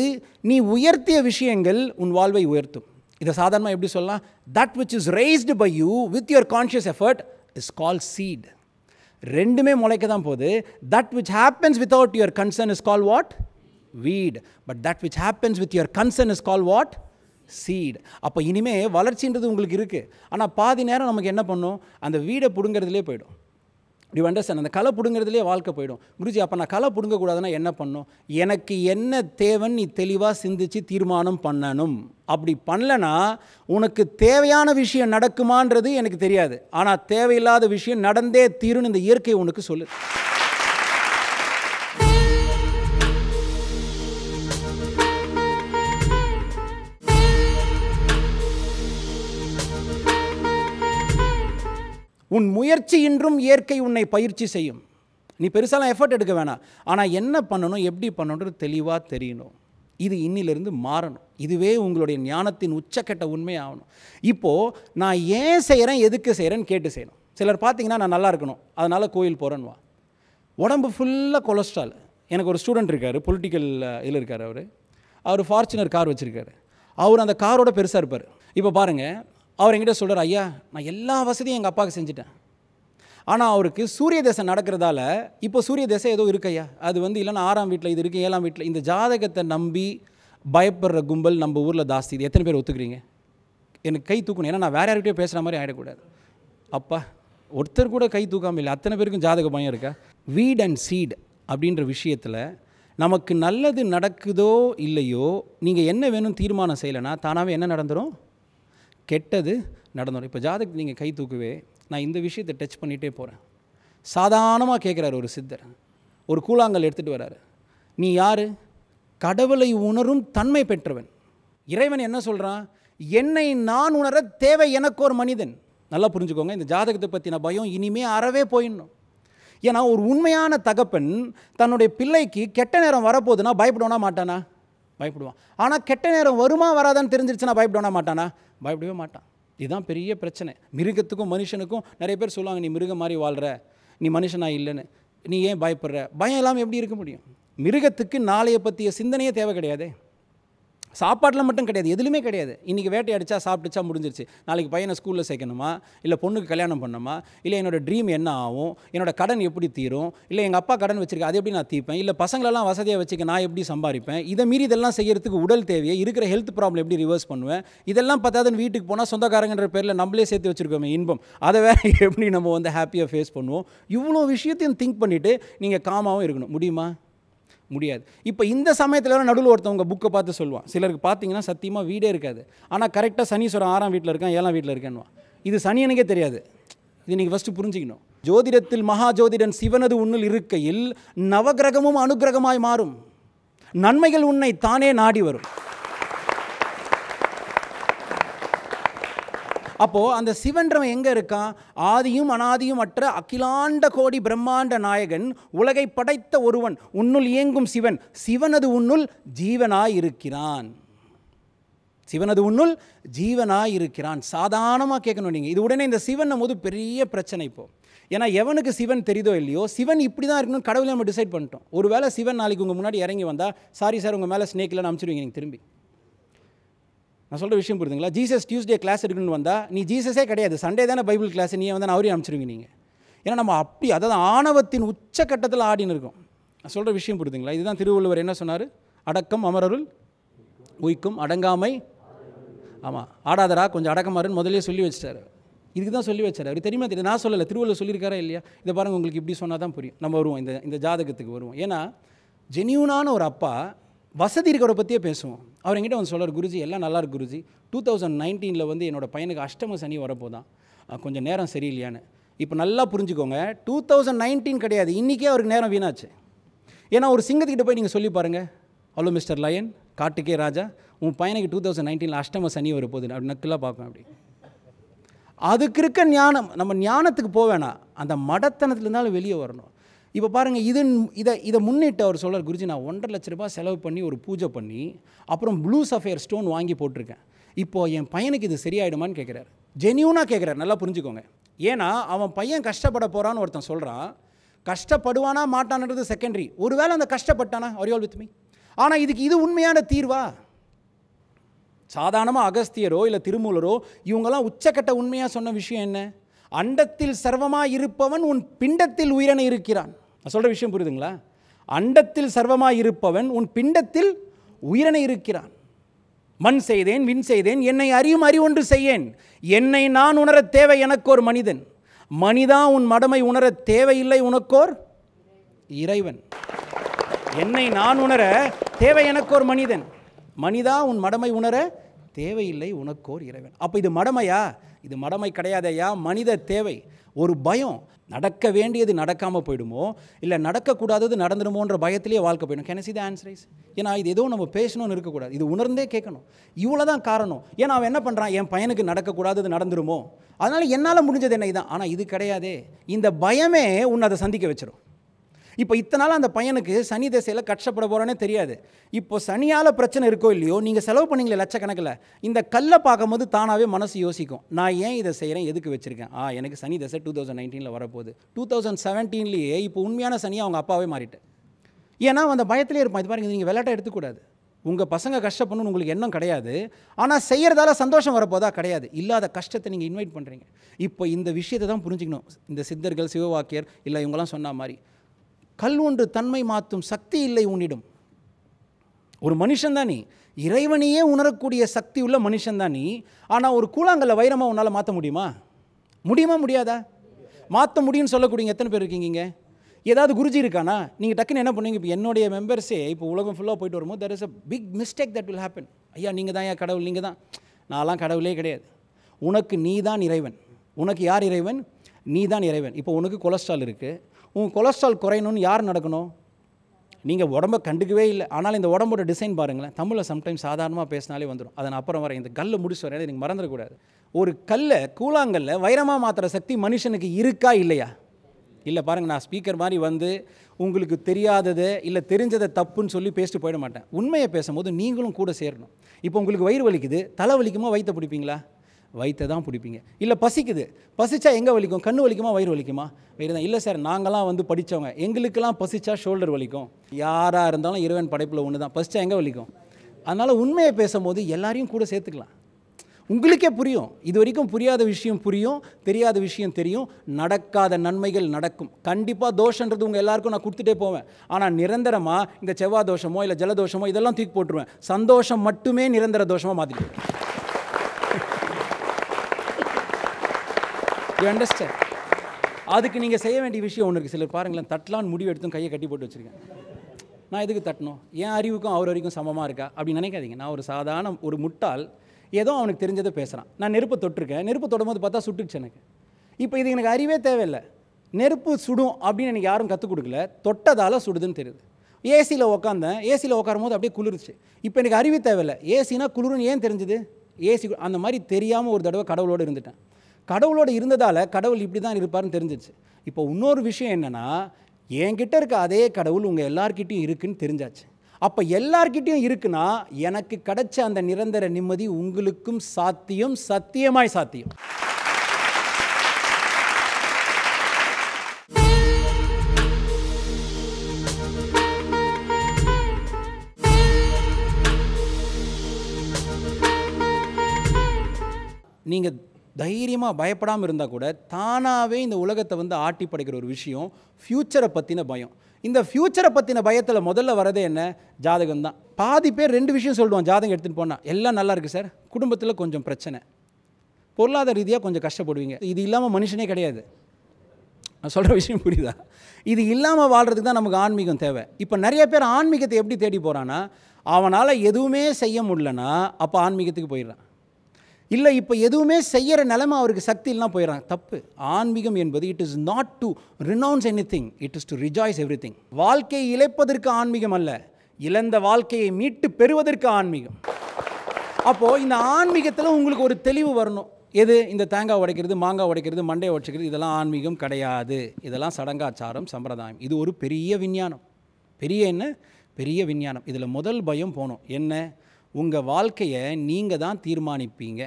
நீ உயர்த்திய விஷயங்கள் உன் வாழ்வை உயர்த்தும் இதை சாதாரணமாக எப்படி சொல்லலாம் that which is raised by you with your conscious effort is called seed ரெண்டுமே முளைக்க தான் போகுது that which happens without your concern is called what weed but that which happens with your concern is called what seed அப்போ இனிமேல் வளர்ச்சின்றது உங்களுக்கு இருக்குது ஆனால் பாதி நேரம் நமக்கு என்ன பண்ணும் அந்த வீடை பிடுங்கிறதுலே போயிடும் யூ அண்டர்ஸ்டாண்ட் அந்த களை பிடுங்கிறதுலே வாழ்க்கை போயிடும் குருஜி அப்போ நான் களை பிடுங்கக்கூடாதுன்னா என்ன பண்ணும் எனக்கு என்ன தேவைன்னு நீ தெளிவாக சிந்தித்து தீர்மானம் பண்ணணும் அப்படி பண்ணலனா உனக்கு தேவையான விஷயம் நடக்குமான்றது எனக்கு தெரியாது ஆனால் தேவையில்லாத விஷயம் நடந்தே தீருன்னு இந்த இயற்கை உனக்கு சொல்லு உன் முயற்சி இன்றும் இயற்கை உன்னை பயிற்சி செய்யும் நீ பெருசாலாம் எஃபர்ட் எடுக்க வேணாம் ஆனால் என்ன பண்ணணும் எப்படி பண்ணணுன்றது தெளிவாக தெரியணும் இது இன்னிலிருந்து மாறணும் இதுவே உங்களுடைய ஞானத்தின் உச்சக்கட்ட உண்மை ஆகணும் இப்போது நான் ஏன் செய்கிறேன் எதுக்கு செய்கிறேன்னு கேட்டு செய்யணும் சிலர் பார்த்தீங்கன்னா நான் நல்லா இருக்கணும் அதனால் கோயில் போகிறேன்னு உடம்பு ஃபுல்லாக கொலஸ்ட்ரால் எனக்கு ஒரு ஸ்டூடெண்ட் இருக்கார் பொலிட்டிக்கல் இதில் இருக்கார் அவர் அவர் ஃபார்ச்சுனர் கார் வச்சுருக்காரு அவர் அந்த காரோட பெருசாக இருப்பார் இப்போ பாருங்கள் அவர் எங்கிட்ட சொல்கிறார் ஐயா நான் எல்லா வசதியும் எங்கள் அப்பாவுக்கு செஞ்சுட்டேன் ஆனால் அவருக்கு சூரிய தசை நடக்கிறதால இப்போ சூரிய தசை ஏதோ இருக்கையா அது வந்து இல்லைன்னா ஆறாம் வீட்டில் இது இருக்குது ஏழாம் வீட்டில் இந்த ஜாதகத்தை நம்பி பயப்படுற கும்பல் நம்ம ஊரில் ஜாஸ்தி இது எத்தனை பேர் ஒத்துக்கிறீங்க எனக்கு கை தூக்கணும் ஏன்னா நான் வேறு யார்கிட்டயோ பேசுகிற மாதிரி ஆகிடக்கூடாது அப்பா ஒருத்தர் கூட கை தூக்காமல் இல்லை அத்தனை பேருக்கும் ஜாதக பயம் இருக்கா வீட் அண்ட் சீட் அப்படின்ற விஷயத்தில் நமக்கு நல்லது நடக்குதோ இல்லையோ நீங்கள் என்ன வேணும் தீர்மானம் செய்யலைன்னா தானாகவே என்ன நடந்துடும் கெட்டது நடந்துடும் இப்போ ஜாதகத்தை நீங்கள் கை தூக்குவே நான் இந்த விஷயத்தை டச் பண்ணிகிட்டே போகிறேன் சாதாரணமாக கேட்குறாரு ஒரு சித்தர் ஒரு கூழாங்கல் எடுத்துகிட்டு வர்றாரு நீ யார் கடவுளை உணரும் தன்மை பெற்றவன் இறைவன் என்ன சொல்கிறான் என்னை நான் உணர தேவை எனக்கு ஒரு மனிதன் நல்லா புரிஞ்சுக்கோங்க இந்த ஜாதகத்தை பற்றின பயம் இனிமே அறவே போயிடணும் ஏன்னா ஒரு உண்மையான தகப்பன் தன்னுடைய பிள்ளைக்கு கெட்ட நேரம் வரப்போகுதுன்னா பயப்படணா மாட்டானா பயப்படுவான் ஆனால் கெட்ட நேரம் வருமா வராதான்னு தெரிஞ்சிருச்சுன்னா பயப்படுவானா மாட்டானா பயப்படவே மாட்டான் இதுதான் பெரிய பிரச்சனை மிருகத்துக்கும் மனுஷனுக்கும் நிறைய பேர் சொல்லுவாங்க நீ மிருகம் மாதிரி வாழ்கிற நீ மனுஷனா இல்லைன்னு நீ ஏன் பயப்படுற பயம் இல்லாமல் எப்படி இருக்க முடியும் மிருகத்துக்கு நாளைய பற்றிய சிந்தனையே தேவை கிடையாதே சாப்பாட்டில் மட்டும் கிடையாது எதுலையுமே கிடையாது இன்றைக்கி வேட்டையடிச்சா சாப்பிட்டுச்சா முடிஞ்சிருச்சு நாளைக்கு பையனை ஸ்கூலில் சேர்க்கணுமா இல்லை பொண்ணுக்கு கல்யாணம் பண்ணணுமா இல்லை என்னோடய ட்ரீம் என்ன ஆகும் என்னோடய கடன் எப்படி தீரும் இல்லை எங்கள் அப்பா கடன் வச்சுருக்கேன் அதை எப்படி நான் தீர்ப்பேன் இல்லை பசங்களெல்லாம் வசதியாக வச்சுக்க நான் எப்படி சம்பாதிப்பேன் இதை மீறி இதெல்லாம் செய்கிறதுக்கு உடல் தேவையை இருக்கிற ஹெல்த் ப்ராப்ளம் எப்படி ரிவர்ஸ் பண்ணுவேன் இதெல்லாம் பார்த்தாதுன்னு வீட்டுக்கு போனால் சொந்தக்காரங்கன்ற பேரில் நம்மளே சேர்த்து வச்சுருக்கோமே இன்பம் அதை வேறு எப்படி நம்ம வந்து ஹாப்பியாக ஃபேஸ் பண்ணுவோம் இவ்வளோ விஷயத்தையும் திங்க் பண்ணிவிட்டு நீங்கள் காமாகவும் இருக்கணும் முடியுமா முடியாது இப்போ இந்த சமயத்தில் வேறு நடுவில் ஒருத்தவங்க புக்கை பார்த்து சொல்லுவான் சிலருக்கு பார்த்தீங்கன்னா சத்தியமாக வீடே இருக்காது ஆனால் கரெக்டாக சனீஸ்வரன் ஆறாம் வீட்டில் இருக்கான் ஏழாம் வீட்டில் இருக்கான்வான் இது எனக்கே தெரியாது இது நீங்கள் ஃபஸ்ட்டு புரிஞ்சுக்கணும் ஜோதிடத்தில் மகா ஜோதிடன் சிவனது உன்னில் இருக்கையில் நவகிரகமும் அனுகிரகமாய் மாறும் நன்மைகள் உன்னை தானே நாடி வரும் அப்போது அந்த சிவன்றவன் எங்கே இருக்கான் ஆதியும் அனாதியும் அற்ற அகிலாண்ட கோடி பிரம்மாண்ட நாயகன் உலகை படைத்த ஒருவன் உன்னுள் இயங்கும் சிவன் சிவனது உன்னுள் ஜீவனாயிருக்கிறான் சிவனது உன்னுள் ஜீவனாயிருக்கிறான் சாதாரணமாக கேட்கணும் நீங்கள் இது உடனே இந்த சிவன் போது பெரிய பிரச்சனை இப்போ ஏன்னா எவனுக்கு சிவன் தெரியுதோ இல்லையோ சிவன் இப்படி தான் இருக்கணும் கடவுளை நம்ம டிசைட் பண்ணிட்டோம் ஒருவேளை சிவன் நாளைக்கு உங்கள் முன்னாடி இறங்கி வந்தால் சாரி சார் உங்கள் மேலே ஸ்னேக்கில் அமுச்சிடுவீங்க நீங்கள் திரும்பி நான் சொல்கிற விஷயம் புரியுதுங்களா ஜீசஸ் டியூஸ்டே கிளாஸ் எடுக்கணும்னு வந்தால் நீ ஜீசஸே கிடையாது சண்டே தானே பைபிள் கிளாஸ் நீ வந்து அவரையும் அனுப்பிச்சிருவீங்க நீங்கள் ஏன்னா நம்ம அப்படி அதாவது ஆணவத்தின் உச்சக்கட்டத்தில் ஆடின்னு இருக்கோம் நான் சொல்கிற விஷயம் புரியுதுங்களா இதுதான் திருவள்ளுவர் என்ன சொன்னார் அடக்கம் அமரருள் உய்க்கும் அடங்காமை ஆமாம் ஆடாதரா கொஞ்சம் அடக்கமாருன்னு முதலே சொல்லி வச்சிட்டாரு இதுக்கு தான் சொல்லி வச்சார் அவர் தெரியுமா தெரியும் நான் சொல்லலை திருவள்ளுவர் சொல்லியிருக்காரா இல்லையா இதை பாருங்கள் உங்களுக்கு இப்படி சொன்னால் தான் புரியும் நம்ம வருவோம் இந்த இந்த ஜாதகத்துக்கு வருவோம் ஏன்னா ஜெனியூனான ஒரு அப்பா வசதி இருக்கிறவரை பற்றியே பேசுவோம் அவர் எங்கிட்ட வந்து சொல்கிறார் குருஜி எல்லாம் நல்லா இருக்கு குருஜி டூ தௌசண்ட் நைன்டீனில் வந்து என்னோடய பையனுக்கு அஷ்டம சனி வரப்போதான் கொஞ்சம் நேரம் சரியில்லையான்னு இப்போ நல்லா புரிஞ்சுக்கோங்க டூ தௌசண்ட் நைன்டீன் கிடையாது இன்றைக்கே அவருக்கு நேரம் வீணாச்சு ஏன்னா ஒரு சிங்கத்துக்கிட்ட போய் நீங்கள் சொல்லி பாருங்கள் ஹலோ மிஸ்டர் லயன் காட்டுக்கே ராஜா உன் பையனுக்கு டூ தௌசண்ட் நைன்டீனில் அஷ்டம சனி போது அப்படி நக்கலாக பார்ப்பேன் அப்படி அதுக்கு இருக்க ஞானம் நம்ம ஞானத்துக்கு போவேணா அந்த மடத்தனத்துலேருந்தாலும் வெளியே வரணும் இப்போ பாருங்கள் இது இதை இதை முன்னிட்டு அவர் சொல்கிறார் குருஜி நான் ஒன்றரை லட்ச ரூபாய் செலவு பண்ணி ஒரு பூஜை பண்ணி அப்புறம் ப்ளூ சஃபேர் ஸ்டோன் வாங்கி போட்டிருக்கேன் இப்போது என் பையனுக்கு இது சரியாயிடுமான்னு கேட்குறாரு ஜெனியூனாக கேட்குறாரு நல்லா புரிஞ்சுக்கோங்க ஏன்னா அவன் பையன் கஷ்டப்பட போகிறான்னு ஒருத்தன் சொல்கிறான் கஷ்டப்படுவானா மாட்டான்றது செகண்டரி ஒருவேளை அந்த கஷ்டப்பட்டானா அரியோல் வித்மி ஆனால் இதுக்கு இது உண்மையான தீர்வா சாதாரணமாக அகஸ்தியரோ இல்லை திருமூலரோ இவங்கெல்லாம் உச்சக்கட்ட உண்மையாக சொன்ன விஷயம் என்ன அண்டத்தில் சர்வமாக இருப்பவன் உன் பிண்டத்தில் உயிரனை இருக்கிறான் நான் சொல்கிற விஷயம் புரியுதுங்களா அண்டத்தில் சர்வமாக இருப்பவன் உன் பிண்டத்தில் உயிரனை இருக்கிறான் மண் செய்தேன் வின் செய்தேன் என்னை அறியும் அறிவொன்று செய்யேன் என்னை நான் உணர தேவை எனக்கோர் மனிதன் மனிதா உன் மடமை உணர தேவையில்லை உனக்கோர் இறைவன் என்னை நான் உணர தேவை எனக்கோர் மனிதன் மனிதா உன் மடமை உணர தேவையில்லை உனக்கோர் இறைவன் அப்போ இது மடமையா இது மடமை கிடையாதையா மனித தேவை ஒரு பயம் நடக்க வேண்டியது நடக்காமல் போயிடுமோ இல்லை நடக்கக்கூடாதது நடந்துடுமோன்ற பயத்திலேயே வாழ்க்கை போயிடும் can see the answer is ஏன்னா இது எதுவும் நம்ம பேசணும்னு இருக்கக்கூடாது இது உணர்ந்தே கேட்கணும் இவ்வளோ தான் காரணம் ஏன்னா அவன் என்ன பண்ணுறான் என் பையனுக்கு நடக்கக்கூடாதது நடந்துருமோ அதனால் என்னால் முடிஞ்சது என்ன இதுதான் ஆனால் இது கிடையாதே இந்த பயமே உன்னை அதை சந்திக்க வச்சிடும் இப்போ இத்தனை நாள் அந்த பையனுக்கு சனி திசையில் கஷ்டப்பட போகிறோன்னே தெரியாது இப்போ சனியால் பிரச்சனை இருக்கோ இல்லையோ நீங்கள் செலவு பண்ணீங்களே லட்சக்கணக்கில் இந்த கல்லை பார்க்கும்போது தானாகவே மனசு யோசிக்கும் நான் ஏன் இதை செய்கிறேன் எதுக்கு வச்சுருக்கேன் ஆ எனக்கு சனி தசை டூ தௌசண்ட் நைன்டீனில் வரப்போகுது டூ தௌசண்ட் செவன்டீன்லேயே இப்போ உண்மையான சனியாக அவங்க அப்பாவே மாறிட்டு ஏன்னா அந்த பயத்திலே இருப்பான் இது பாருங்கள் நீங்கள் விளையாட்டை எடுத்துக்கூடாது உங்கள் பசங்க கஷ்டப்படணும்னு உங்களுக்கு எண்ணம் கிடையாது ஆனால் செய்கிறதால சந்தோஷம் வரப்போதா கிடையாது இல்லாத கஷ்டத்தை நீங்கள் இன்வைட் பண்ணுறீங்க இப்போ இந்த விஷயத்தை தான் புரிஞ்சுக்கணும் இந்த சித்தர்கள் சிவவாக்கியர் இல்லை இவங்கெல்லாம் சொன்ன மாதிரி கல் ஒன்று தன்மை மாற்றும் சக்தி இல்லை உன்னிடும் ஒரு மனுஷன் தான் நீ இறைவனையே உணரக்கூடிய சக்தி உள்ள மனுஷன் தான் நீ ஆனால் ஒரு கூழாங்கல்ல வைரமாக உன்னால் மாற்ற முடியுமா முடியுமா முடியாதா மாற்ற முடியும்னு சொல்லக்கூடிய எத்தனை பேர் இருக்கீங்க ஏதாவது குருஜி இருக்கானா நீங்கள் டக்குன்னு என்ன பண்ணுவீங்க இப்போ என்னுடைய மெம்பர்ஸே இப்போ உலகம் ஃபுல்லாக போயிட்டு வரும்போது there is a big mistake that will happen ஐயா நீங்கள் தான் ஐயா கடவுள் நீங்கள் தான் நான்லாம் கடவுளே கிடையாது உனக்கு நீ தான் இறைவன் உனக்கு யார் இறைவன் நீ தான் இறைவன் இப்போ உனக்கு கொலஸ்ட்ரால் இருக்குது உன் கொலஸ்ட்ரால் குறையணும்னு யார் நடக்கணும் நீங்கள் உடம்பை கண்டுக்கவே இல்லை ஆனால் இந்த உடம்போட டிசைன் பாருங்களேன் தமிழில் சம்டைம்ஸ் சாதாரணமாக பேசினாலே வந்துடும் அதன் அப்புறம் வரேன் இந்த கல்லை முடிச்சு வரேன் நீங்கள் மறந்துடக்கூடாது ஒரு கல்லை கூழாங்கல்ல வைரமாக மாத்திர சக்தி மனுஷனுக்கு இருக்கா இல்லையா இல்லை பாருங்கள் நான் ஸ்பீக்கர் மாதிரி வந்து உங்களுக்கு தெரியாதது இல்லை தெரிஞ்சதை தப்புன்னு சொல்லி பேசிட்டு போயிட மாட்டேன் உண்மையை பேசும்போது நீங்களும் கூட சேரணும் இப்போ உங்களுக்கு வயிறு வலிக்குது தலை வலிக்குமா வயிற்ற பிடிப்பீங்களா வயிற்றை தான் பிடிப்பீங்க இல்லை பசிக்குது பசிச்சா எங்கே வலிக்கும் கண்ணு வலிக்குமா வயிறு வலிக்குமா வயிறு தான் இல்லை சார் நாங்களாம் வந்து படித்தவங்க எங்களுக்கெல்லாம் பசிச்சா ஷோல்டர் வலிக்கும் யாராக இருந்தாலும் இறைவன் படைப்பில் ஒன்று தான் பசிச்சா எங்கே வலிக்கும் அதனால் உண்மையை பேசும்போது எல்லாரையும் கூட சேர்த்துக்கலாம் உங்களுக்கே புரியும் இது வரைக்கும் புரியாத விஷயம் புரியும் தெரியாத விஷயம் தெரியும் நடக்காத நன்மைகள் நடக்கும் கண்டிப்பாக தோஷன்றது உங்கள் எல்லாருக்கும் நான் கொடுத்துட்டே போவேன் ஆனால் நிரந்தரமாக இந்த செவ்வாய் தோஷமோ இல்லை ஜலதோஷமோ இதெல்லாம் தூக்கி போட்டுருவேன் சந்தோஷம் மட்டுமே நிரந்தர தோஷமாக மாற்றிடுவேன் யூ அண்டர்ஸ்டாண்ட் அதுக்கு நீங்கள் செய்ய வேண்டிய விஷயம் ஒன்று இருக்குது சிலர் பாருங்களேன் தட்டலான் முடிவு எடுத்தும் கையை கட்டி போட்டு வச்சுருக்கேன் நான் எதுக்கு தட்டணும் என் அறிவுக்கும் அவர் வரைக்கும் சமமாக இருக்கா அப்படின்னு நினைக்காதீங்க நான் ஒரு சாதாரண ஒரு முட்டால் ஏதோ அவனுக்கு தெரிஞ்சதை பேசுகிறான் நான் நெருப்பை தொட்டிருக்கேன் நெருப்பு தொடும்போது பார்த்தா சுட்டுச்சு எனக்கு இப்போ இது எனக்கு அறிவே தேவையில்லை நெருப்பு சுடும் அப்படின்னு எனக்கு யாரும் கற்றுக் கொடுக்கல தொட்டதால் சுடுதுன்னு தெரியுது ஏசியில் உக்காந்தேன் ஏசியில் உட்காரும்போது போது அப்படியே குளிர்ச்சி இப்போ எனக்கு அறிவு தேவையில்லை ஏசினா குளிர்னு ஏன் தெரிஞ்சுது ஏசி அந்த மாதிரி தெரியாமல் ஒரு தடவை கடவுளோடு இருந்துட்டேன் கடவுளோடு இருந்ததால் கடவுள் இப்படி தான் இருப்பார்னு தெரிஞ்சிச்சு இப்போ இன்னொரு விஷயம் என்னென்னா என்கிட்ட இருக்க அதே கடவுள் உங்கள் எல்லார்கிட்டையும் இருக்குன்னு தெரிஞ்சாச்சு அப்போ எல்லார்கிட்டையும் இருக்குன்னா எனக்கு கிடைச்ச அந்த நிரந்தர நிம்மதி உங்களுக்கும் சாத்தியம் சத்தியமாய் சாத்தியம் நீங்கள் தைரியமாக பயப்படாமல் இருந்தால் கூட தானாகவே இந்த உலகத்தை வந்து ஆட்டி படைக்கிற ஒரு விஷயம் ஃப்யூச்சரை பற்றின பயம் இந்த ஃப்யூச்சரை பற்றின பயத்தில் முதல்ல வரதே என்ன ஜாதகம் தான் பாதி பேர் ரெண்டு விஷயம் சொல்லுவோம் ஜாதகம் எடுத்துகிட்டு போனால் எல்லாம் நல்லா இருக்குது சார் குடும்பத்தில் கொஞ்சம் பிரச்சனை பொருளாதார ரீதியாக கொஞ்சம் கஷ்டப்படுவீங்க இது இல்லாமல் மனுஷனே கிடையாது நான் சொல்கிற விஷயம் புரியுதா இது இல்லாமல் வாழ்கிறதுக்கு தான் நமக்கு ஆன்மீகம் தேவை இப்போ நிறைய பேர் ஆன்மீகத்தை எப்படி தேடி போகிறான்னா அவனால் எதுவுமே செய்ய முடியலன்னா அப்போ ஆன்மீகத்துக்கு போயிடுறான் இல்லை இப்போ எதுவுமே செய்கிற நிலைமை அவருக்கு சக்தி இல்லைனா போயிடறாங்க தப்பு ஆன்மீகம் என்பது it is not to renounce anything it is to rejoice everything வாழ்க்கையை இழைப்பதற்கு ஆன்மீகம் அல்ல இழந்த வாழ்க்கையை மீட்டு பெறுவதற்கு ஆன்மீகம் அப்போது இந்த ஆன்மீகத்தில் உங்களுக்கு ஒரு தெளிவு வரணும் எது இந்த தேங்காய் உடைக்கிறது மாங்காய் உடைக்கிறது மண்டையை உடைச்சிக்கிறது இதெல்லாம் ஆன்மீகம் கிடையாது இதெல்லாம் சடங்காச்சாரம் சம்பிரதாயம் இது ஒரு பெரிய விஞ்ஞானம் பெரிய என்ன பெரிய விஞ்ஞானம் இதில் முதல் பயம் போகணும் என்ன உங்கள் வாழ்க்கையை நீங்கள் தான் தீர்மானிப்பீங்க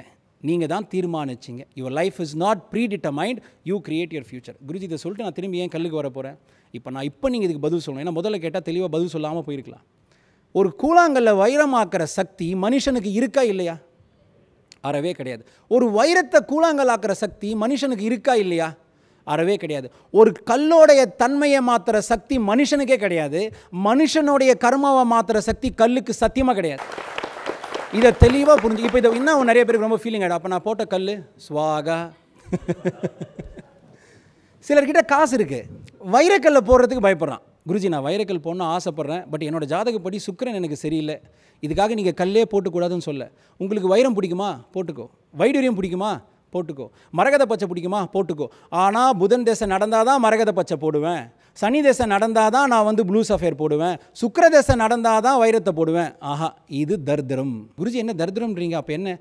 நீங்கள் தான் தீர்மானிச்சிங்க your life is not predetermined you create your future Guruji இதை சொல்லிட்டு நான் திரும்பி ஏன் கல்லுக்கு வர போகிறேன் இப்போ நான் இப்போ நீங்கள் இதுக்கு பதில் சொல்லணும் ஏன்னா முதல்ல கேட்டால் தெளிவாக பதில் சொல்லாமல் போயிருக்கலாம் ஒரு கூழாங்கல்ல வைரமாக்குற சக்தி மனுஷனுக்கு இருக்கா இல்லையா அறவே கிடையாது ஒரு வைரத்தை கூழாங்கல்லாக்குற சக்தி மனுஷனுக்கு இருக்கா இல்லையா அறவே கிடையாது ஒரு கல்லோடைய தன்மையை மாற்றுற சக்தி மனுஷனுக்கே கிடையாது மனுஷனுடைய கர்மாவை மாற்றுற சக்தி கல்லுக்கு சத்தியமாக கிடையாது இதை தெளிவாக புரிஞ்சு இப்போ இதை இன்னும் நிறைய பேருக்கு ரொம்ப ஃபீலிங் ஆகிடும் அப்போ நான் போட்ட கல் சுவாகா சிலர்கிட்ட காசு இருக்குது வைரக்கல்லில் போடுறதுக்கு பயப்படுறான் குருஜி நான் வைரக்கல் போடணுன்னு ஆசைப்பட்றேன் பட் என்னோடய ஜாதகப்படி சுக்கரன் எனக்கு சரியில்லை இதுக்காக நீங்கள் கல்லே போட்டுக்கூடாதுன்னு சொல்ல உங்களுக்கு வைரம் பிடிக்குமா போட்டுக்கோ வைடூரியம் பிடிக்குமா போட்டுக்கோ மரகத பச்சை பிடிக்குமா போட்டுக்கோ ஆனால் புதன் தேசம் நடந்தால் தான் மரகத பச்சை போடுவேன் சனி தசை நடந்தால் தான் நான் வந்து ப்ளூ சஃபேர் போடுவேன் சுக்கர தசை நடந்தால் தான் வைரத்தை போடுவேன் ஆஹா இது தர்திரம் குருஜி என்ன தர்திரம்ன்றீங்க அப்போ என்ன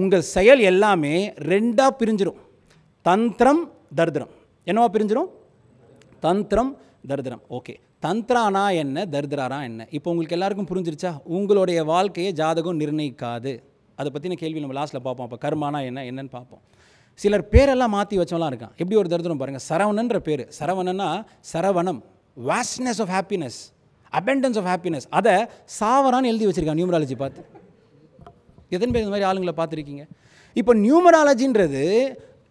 உங்கள் செயல் எல்லாமே ரெண்டாக பிரிஞ்சிடும் தந்திரம் தர்திரம் என்னவா பிரிஞ்சிடும் தந்திரம் தர்திரம் ஓகே தந்திரானா என்ன தர்திரானா என்ன இப்போ உங்களுக்கு எல்லாருக்கும் புரிஞ்சிருச்சா உங்களுடைய வாழ்க்கையை ஜாதகம் நிர்ணயிக்காது அதை பற்றின கேள்வி நம்ம லாஸ்ட்டில் பார்ப்போம் அப்போ கர்மானா என்ன என்னன்னு பார்ப்போம் சிலர் பேரெல்லாம் மாற்றி வச்சவெல்லாம் இருக்கான் எப்படி ஒரு தரித்திரம் பாருங்கள் சரவணன்ற பேர் சரவணன்னா Saravanam vastness of happiness abundance of happiness அதை சாவரான்னு எழுதி வச்சுருக்கான் நியூமராலஜி பார்த்து எத்தனை பேர் இந்த மாதிரி ஆளுங்களை பார்த்துருக்கீங்க இப்போ நியூமராலஜின்றது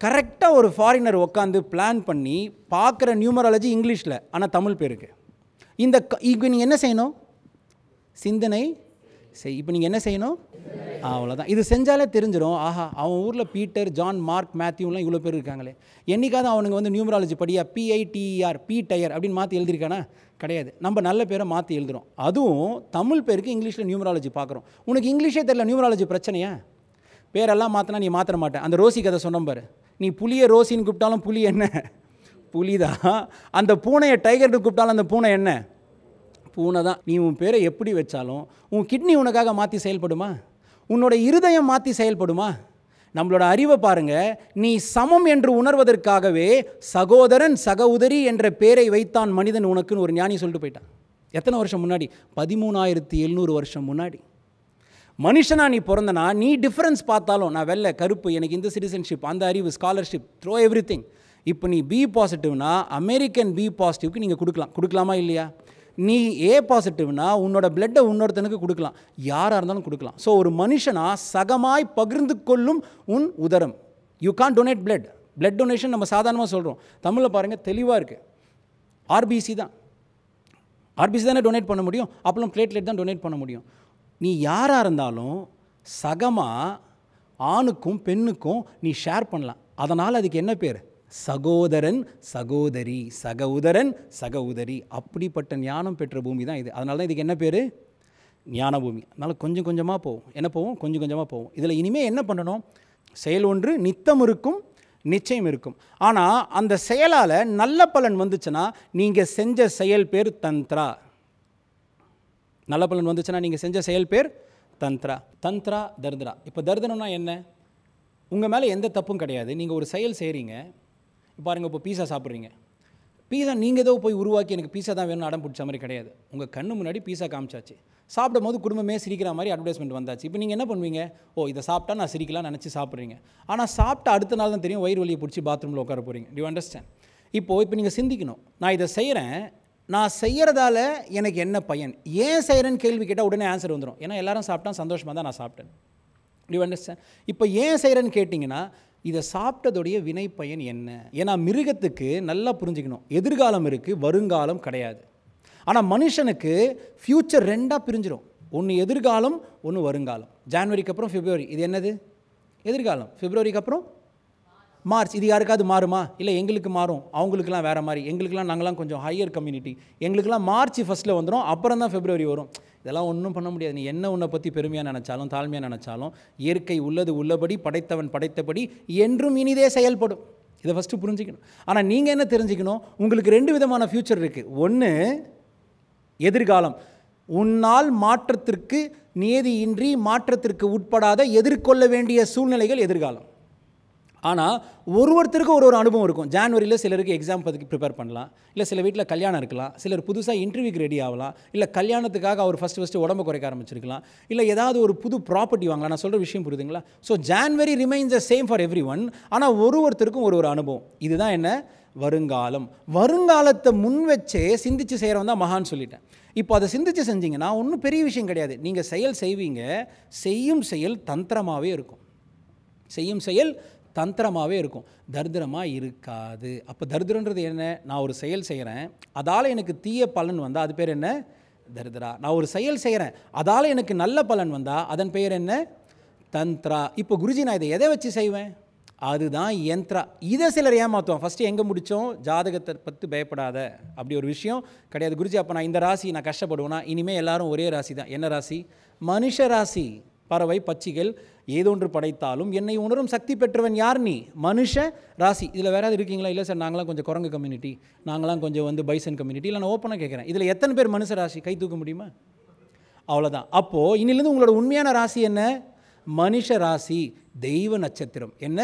கரெக்டாக ஒரு ஃபாரினர் உட்காந்து பிளான் பண்ணி பார்க்குற நியூமராலஜி இங்கிலீஷில் ஆனால் தமிழ் பேருக்கு இந்த இப்போ நீங்கள் என்ன செய்யணும் சிந்தனை செய் இப்போ நீங்கள் என்ன செய்யணும் அவ்வளோதான் இது செஞ்சாலே தெரிஞ்சிடும் ஆஹா அவன் ஊரில் பீட்டர் ஜான் மார்க் மேத்யூலாம் இவ்வளோ பேர் இருக்காங்களே என்றைக்காவது அவனுக்கு வந்து நியூமராலஜி படியா பிஐடிஆர் பி டயர் அப்படின்னு மாற்றி எழுதியிருக்கானா கிடையாது நம்ம நல்ல பேரை மாற்றி எழுதுகிறோம் அதுவும் தமிழ் பேருக்கு இங்கிலீஷில் நியூமராலஜி பார்க்குறோம் உனக்கு இங்கிலீஷே தெரியல நியூமராலஜி பிரச்சனையா பேரெல்லாம் மாற்றினா நீ மாற்ற மாட்டேன் அந்த ரோசி கதை சொன்ன பாரு நீ புளியை ரோசின்னு கூப்பிட்டாலும் புளி என்ன புலி அந்த பூனையை டைகர்னு கூப்பிட்டாலும் அந்த பூனை என்ன பூனை தான் நீ உன் பேரை எப்படி வச்சாலும் உன் கிட்னி உனக்காக மாற்றி செயல்படுமா உன்னோட இருதயம் மாற்றி செயல்படுமா நம்மளோட அறிவை பாருங்க நீ சமம் என்று உணர்வதற்காகவே சகோதரன் சகோதரி என்ற பேரை வைத்தான் மனிதன் உனக்குன்னு ஒரு ஞானி சொல்லிட்டு போயிட்டான் எத்தனை வருஷம் முன்னாடி பதிமூணாயிரத்தி எழுநூறு வருஷம் முன்னாடி மனுஷனா நீ பிறந்தனா நீ டிஃப்ரென்ஸ் பார்த்தாலும் நான் வெள்ளை கருப்பு எனக்கு இந்த சிட்டிசன்ஷிப் அந்த அறிவு ஸ்காலர்ஷிப் த்ரோ எவ்ரி திங் இப்போ நீ பி பாசிட்டிவ்னா அமெரிக்கன் பி பாசிட்டிவ்க்கு நீங்கள் கொடுக்கலாம் கொடுக்கலாமா இல்லையா நீ ஏ பாசிட்டிவ்னா உன்னோட பிளட்டை இன்னொருத்தனுக்கு கொடுக்கலாம் யாராக இருந்தாலும் கொடுக்கலாம் ஸோ ஒரு மனுஷனாக சகமாய் பகிர்ந்து கொள்ளும் உன் உதரம் you can donate blood blood donation நம்ம சாதாரணமாக சொல்கிறோம் தமிழில் பாருங்கள் தெளிவாக இருக்குது ஆர்பிசி தான் ஆர்பிசி தானே டொனேட் பண்ண முடியும் அப்புறம் பிளேட்லெட் தான் டொனேட் பண்ண முடியும் நீ யாராக இருந்தாலும் சகமாக ஆணுக்கும் பெண்ணுக்கும் நீ ஷேர் பண்ணலாம் அதனால் அதுக்கு என்ன பேர் சகோதரன் சகோதரி சகோதரன் சகோதரி அப்படிப்பட்ட ஞானம் பெற்ற பூமி தான் இது அதனால தான் இதுக்கு என்ன பேர் ஞான பூமி அதனால் கொஞ்சம் கொஞ்சமாக போவோம் என்ன போவோம் கொஞ்சம் கொஞ்சமாக போவோம் இதில் இனிமேல் என்ன பண்ணணும் செயல் ஒன்று நித்தம் இருக்கும் நிச்சயம் இருக்கும் ஆனால் அந்த செயலால் நல்ல பலன் வந்துச்சுன்னா நீங்கள் செஞ்ச செயல் பேர் தந்த்ரா நல்ல பலன் வந்துச்சுன்னா நீங்கள் செஞ்ச செயல் பேர் தந்த்ரா தந்த்ரா தர்தரா இப்போ தர்தனம்னா என்ன உங்கள் மேலே எந்த தப்பும் கிடையாது நீங்கள் ஒரு செயல் செய்கிறீங்க பாருங்கள் இப்போ பீஸா சாப்பிட்றீங்க பீஸா நீங்கள் ஏதோ போய் உருவாக்கி எனக்கு பீஸா தான் வேணும் அடம் பிடிச்ச மாதிரி கிடையாது உங்கள் கண்ணு முன்னாடி பீஸா காமிச்சாச்சு சாப்பிடும் போது குடும்பமே சிரிக்கிற மாதிரி அட்வர்டைஸ்மெண்ட் வந்தாச்சு இப்போ நீங்கள் என்ன பண்ணுவீங்க ஓ இதை சாப்பிட்டா நான் சிரிக்கலாம் நினச்சி சாப்பிட்றீங்க ஆனால் சாப்பிட்டா அடுத்த நாள் தான் தெரியும் வயிறு வலியை பிடிச்சி பாத்ரூமில் உட்கார போகிறீங்க டியூ அண்டர்ஸ்டாண்ட் இப்போது இப்போ நீங்கள் சிந்திக்கணும் நான் இதை செய்கிறேன் நான் செய்கிறதால எனக்கு என்ன பயன் ஏன் செய்கிறேன்னு கேள்வி கேட்டால் உடனே ஆன்சர் வந்துடும் ஏன்னா எல்லாரும் சாப்பிட்டா சந்தோஷமாக தான் நான் சாப்பிட்டேன் டியூ அண்டர்ஸ்டாண்ட் இப்போ ஏன் செய்கிறேன்னு கேட்டிங்கன்னா இதை சாப்பிட்டதுடைய வினை பயன் என்ன ஏன்னா மிருகத்துக்கு நல்லா புரிஞ்சுக்கணும் எதிர்காலம் இருக்குது வருங்காலம் கிடையாது ஆனால் மனுஷனுக்கு ஃப்யூச்சர் ரெண்டாக பிரிஞ்சிடும் ஒன்று எதிர்காலம் ஒன்று வருங்காலம் ஜான்வரிக்கு அப்புறம் ஃபிப்ரவரி இது என்னது எதிர்காலம் ஃபிப்ரவரிக்கு அப்புறம் மார்ச் இது யாருக்காவது மாறுமா இல்லை எங்களுக்கு மாறும் அவங்களுக்குலாம் வேறு மாதிரி எங்களுக்குலாம் நாங்களாம் கொஞ்சம் ஹையர் கம்யூனிட்டி எங்களுக்குலாம் மார்ச் ஃபஸ்ட்டில் வந்துடும் அப்புறம் தான் ஃபிப்ரவரி வரும் இதெல்லாம் ஒன்றும் பண்ண முடியாது நீ என்ன உன்னை பற்றி பெருமையாக நினச்சாலும் தாழ்மையாக நினச்சாலும் இயற்கை உள்ளது உள்ளபடி படைத்தவன் படைத்தபடி என்றும் இனிதே செயல்படும் இதை ஃபஸ்ட்டு புரிஞ்சிக்கணும் ஆனால் நீங்கள் என்ன தெரிஞ்சுக்கணும் உங்களுக்கு ரெண்டு விதமான ஃப்யூச்சர் இருக்குது ஒன்று எதிர்காலம் உன்னால் மாற்றத்திற்கு நியதியின்றி மாற்றத்திற்கு உட்படாத எதிர்கொள்ள வேண்டிய சூழ்நிலைகள் எதிர்காலம் ஆனால் ஒரு ஒருத்தருக்கும் ஒரு ஒரு அனுபவம் இருக்கும் ஜான்வரியில் சிலருக்கு எக்ஸாம் பதுக்கு ப்ரிப்பேர் பண்ணலாம் இல்லை சில வீட்டில் கல்யாணம் இருக்கலாம் சிலர் புதுசாக இன்டர்வியூக்கு ரெடி ஆகலாம் இல்லை கல்யாணத்துக்காக அவர் ஃபஸ்ட்டு ஃபஸ்ட்டு உடம்பு குறைக்க ஆரம்பிச்சிருக்கலாம் இல்லை ஏதாவது ஒரு புது ப்ராப்பர்ட்டி வாங்கலாம் நான் சொல்கிற விஷயம் புரியுதுங்களா so January remains a same for everyone ஆனால் ஒரு ஒருத்தருக்கும் ஒரு ஒரு அனுபவம் இதுதான் என்ன வருங்காலம் வருங்காலத்தை முன் வச்சே சிந்திச்சு செய்கிறவன் தான் மகான் சொல்லிட்டேன் இப்போ அதை சிந்திச்சு செஞ்சீங்கன்னா ஒன்றும் பெரிய விஷயம் கிடையாது நீங்கள் செயல் செய்வீங்க செய்யும் செயல் தந்திரமாகவே இருக்கும் செய்யும் செயல் தந்திரமாகவே இருக்கும் தரித்திரமாக இருக்காது அப்போ தரித்திரன்றது என்ன நான் ஒரு செயல் செய்கிறேன் அதால் எனக்கு தீய பலன் வந்தால் அது பேர் என்ன தரித்திரா நான் ஒரு செயல் செய்கிறேன் அதால் எனக்கு நல்ல பலன் வந்தால் அதன் பெயர் என்ன தந்திரா இப்போ குருஜி நான் இதை எதை வச்சு செய்வேன் அதுதான் யந்த்ரா இதை சிலர் ஏமாற்றுவோம் ஃபஸ்ட்டு எங்கே முடித்தோம் ஜாதகத்தை பற்றி பயப்படாத அப்படி ஒரு விஷயம் கிடையாது குருஜி அப்போ நான் இந்த ராசி நான் கஷ்டப்படுவேன்னா இனிமேல் எல்லோரும் ஒரே ராசி தான் என்ன ராசி மனுஷ ராசி பறவை பச்சிகள் ஏதோன்று படைத்தாலும் என்னை உணரும் சக்தி பெற்றவன் யார் நீ மனுஷ ராசி இதில் வேறு இருக்கீங்களா இல்லை சார் நாங்களாம் கொஞ்சம் குரங்கு கம்யூனிட்டி நாங்களாம் கொஞ்சம் வந்து பைசன் கம்யூனிட்டி இல்லை நான் ஓப்பனாக கேட்குறேன் இதில் எத்தனை பேர் மனுஷ ராசி கை தூக்க முடியுமா அவ்வளோதான் அப்போது இன்னிலேருந்து உங்களோட உண்மையான ராசி என்ன மனுஷ ராசி தெய்வ நட்சத்திரம் என்ன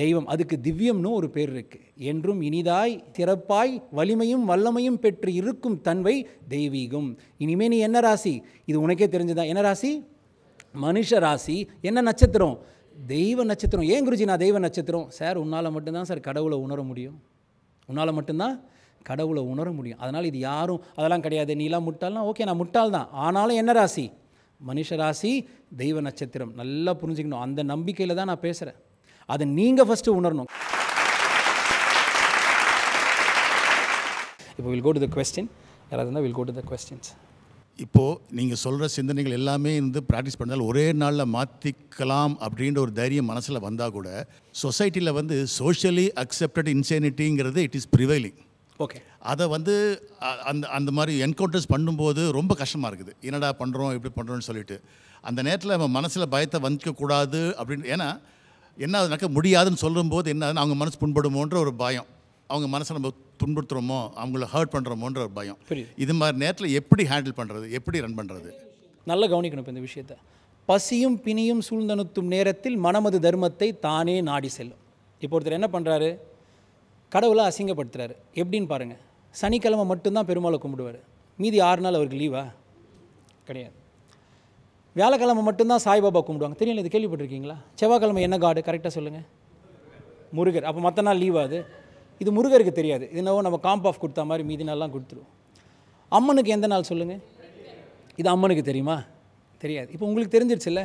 தெய்வம் அதுக்கு திவ்யம்னு ஒரு பேர் இருக்குது என்றும் இனிதாய் சிறப்பாய் வலிமையும் வல்லமையும் பெற்று இருக்கும் தன்மை தெய்வீகம் இனிமே நீ என்ன ராசி இது உனக்கே தெரிஞ்சுதான் என்ன ராசி மனுஷ ராசி என்ன நட்சத்திரம் தெய்வ நட்சத்திரம் ஏன் குருஜி நான் தெய்வ நட்சத்திரம் சார் உன்னால் மட்டும்தான் சார் கடவுளை உணர முடியும் உன்னால் மட்டும்தான் கடவுளை உணர முடியும் அதனால் இது யாரும் அதெல்லாம் கிடையாது நீலாம் முட்டாள்னா ஓகே நான் முட்டாள் தான் ஆனாலும் என்ன ராசி மனுஷ ராசி தெய்வ நட்சத்திரம் நல்லா புரிஞ்சுக்கணும் அந்த நம்பிக்கையில் தான் நான் பேசுகிறேன் அதை நீங்கள் ஃபஸ்ட்டு உணரணும் இப்போ will go to the question யாராவது இருந்தால் will go to the questions இப்போது நீங்கள் சொல்கிற சிந்தனைகள் எல்லாமே இருந்து ப்ராக்டிஸ் பண்ணால் ஒரே நாளில் மாற்றிக்கலாம் அப்படின்ற ஒரு தைரியம் மனசில் வந்தால் கூட சொசைட்டியில் வந்து சோஷியலி அக்செப்டட் இன்சேனிட்டிங்கிறது இட் இஸ் ப்ரிவைலிங் ஓகே அதை வந்து அந்த அந்த மாதிரி என்கவுண்டர்ஸ் பண்ணும்போது ரொம்ப கஷ்டமாக இருக்குது என்னடா பண்ணுறோம் இப்படி பண்ணுறோன்னு சொல்லிட்டு அந்த நேரத்தில் நம்ம மனசில் பயத்தை வந்துக்கக்கூடாது அப்படின்னு ஏன்னா என்ன அதுனாக்க முடியாதுன்னு சொல்லும்போது என்ன அவங்க மனசு புண்படுமோன்ற ஒரு பயம் அவங்க மனசை நம்ம துன்புறுத்துகிறோமோ அவங்கள ஹர்ட் பண்ணுறோமோன்ற ஒரு பயம் இது மாதிரி நேரத்தில் எப்படி ஹேண்டில் பண்ணுறது எப்படி ரன் பண்ணுறது நல்லா கவனிக்கணும் இப்போ இந்த விஷயத்த பசியும் பிணியும் சூழ்ந்தனுத்தும் நேரத்தில் மனமது தர்மத்தை தானே நாடி செல்லும் இப்போ ஒருத்தர் என்ன பண்ணுறாரு கடவுளை அசிங்கப்படுத்துகிறாரு எப்படின்னு பாருங்கள் சனிக்கிழமை மட்டும்தான் பெருமாளை கும்பிடுவார் மீதி ஆறு நாள் அவருக்கு லீவா கிடையாது வியாழக்கிழமை மட்டும்தான் சாய்பாபா கும்பிடுவாங்க தெரியல இது கேள்விப்பட்டிருக்கீங்களா செவ்வாய்க்கிழமை என்ன காடு கரெக்டாக சொல்லுங்கள் முருகர் அப்போ மற்ற நாள் லீவாது இது முருகருக்கு தெரியாது இது என்னவோ நம்ம காம்ப் ஆஃப் கொடுத்தா மாதிரி மீதி நாள்லாம் கொடுத்துருவோம் அம்மனுக்கு எந்த நாள் சொல்லுங்கள் இது அம்மனுக்கு தெரியுமா தெரியாது இப்போ உங்களுக்கு தெரிஞ்சிருச்சுல்ல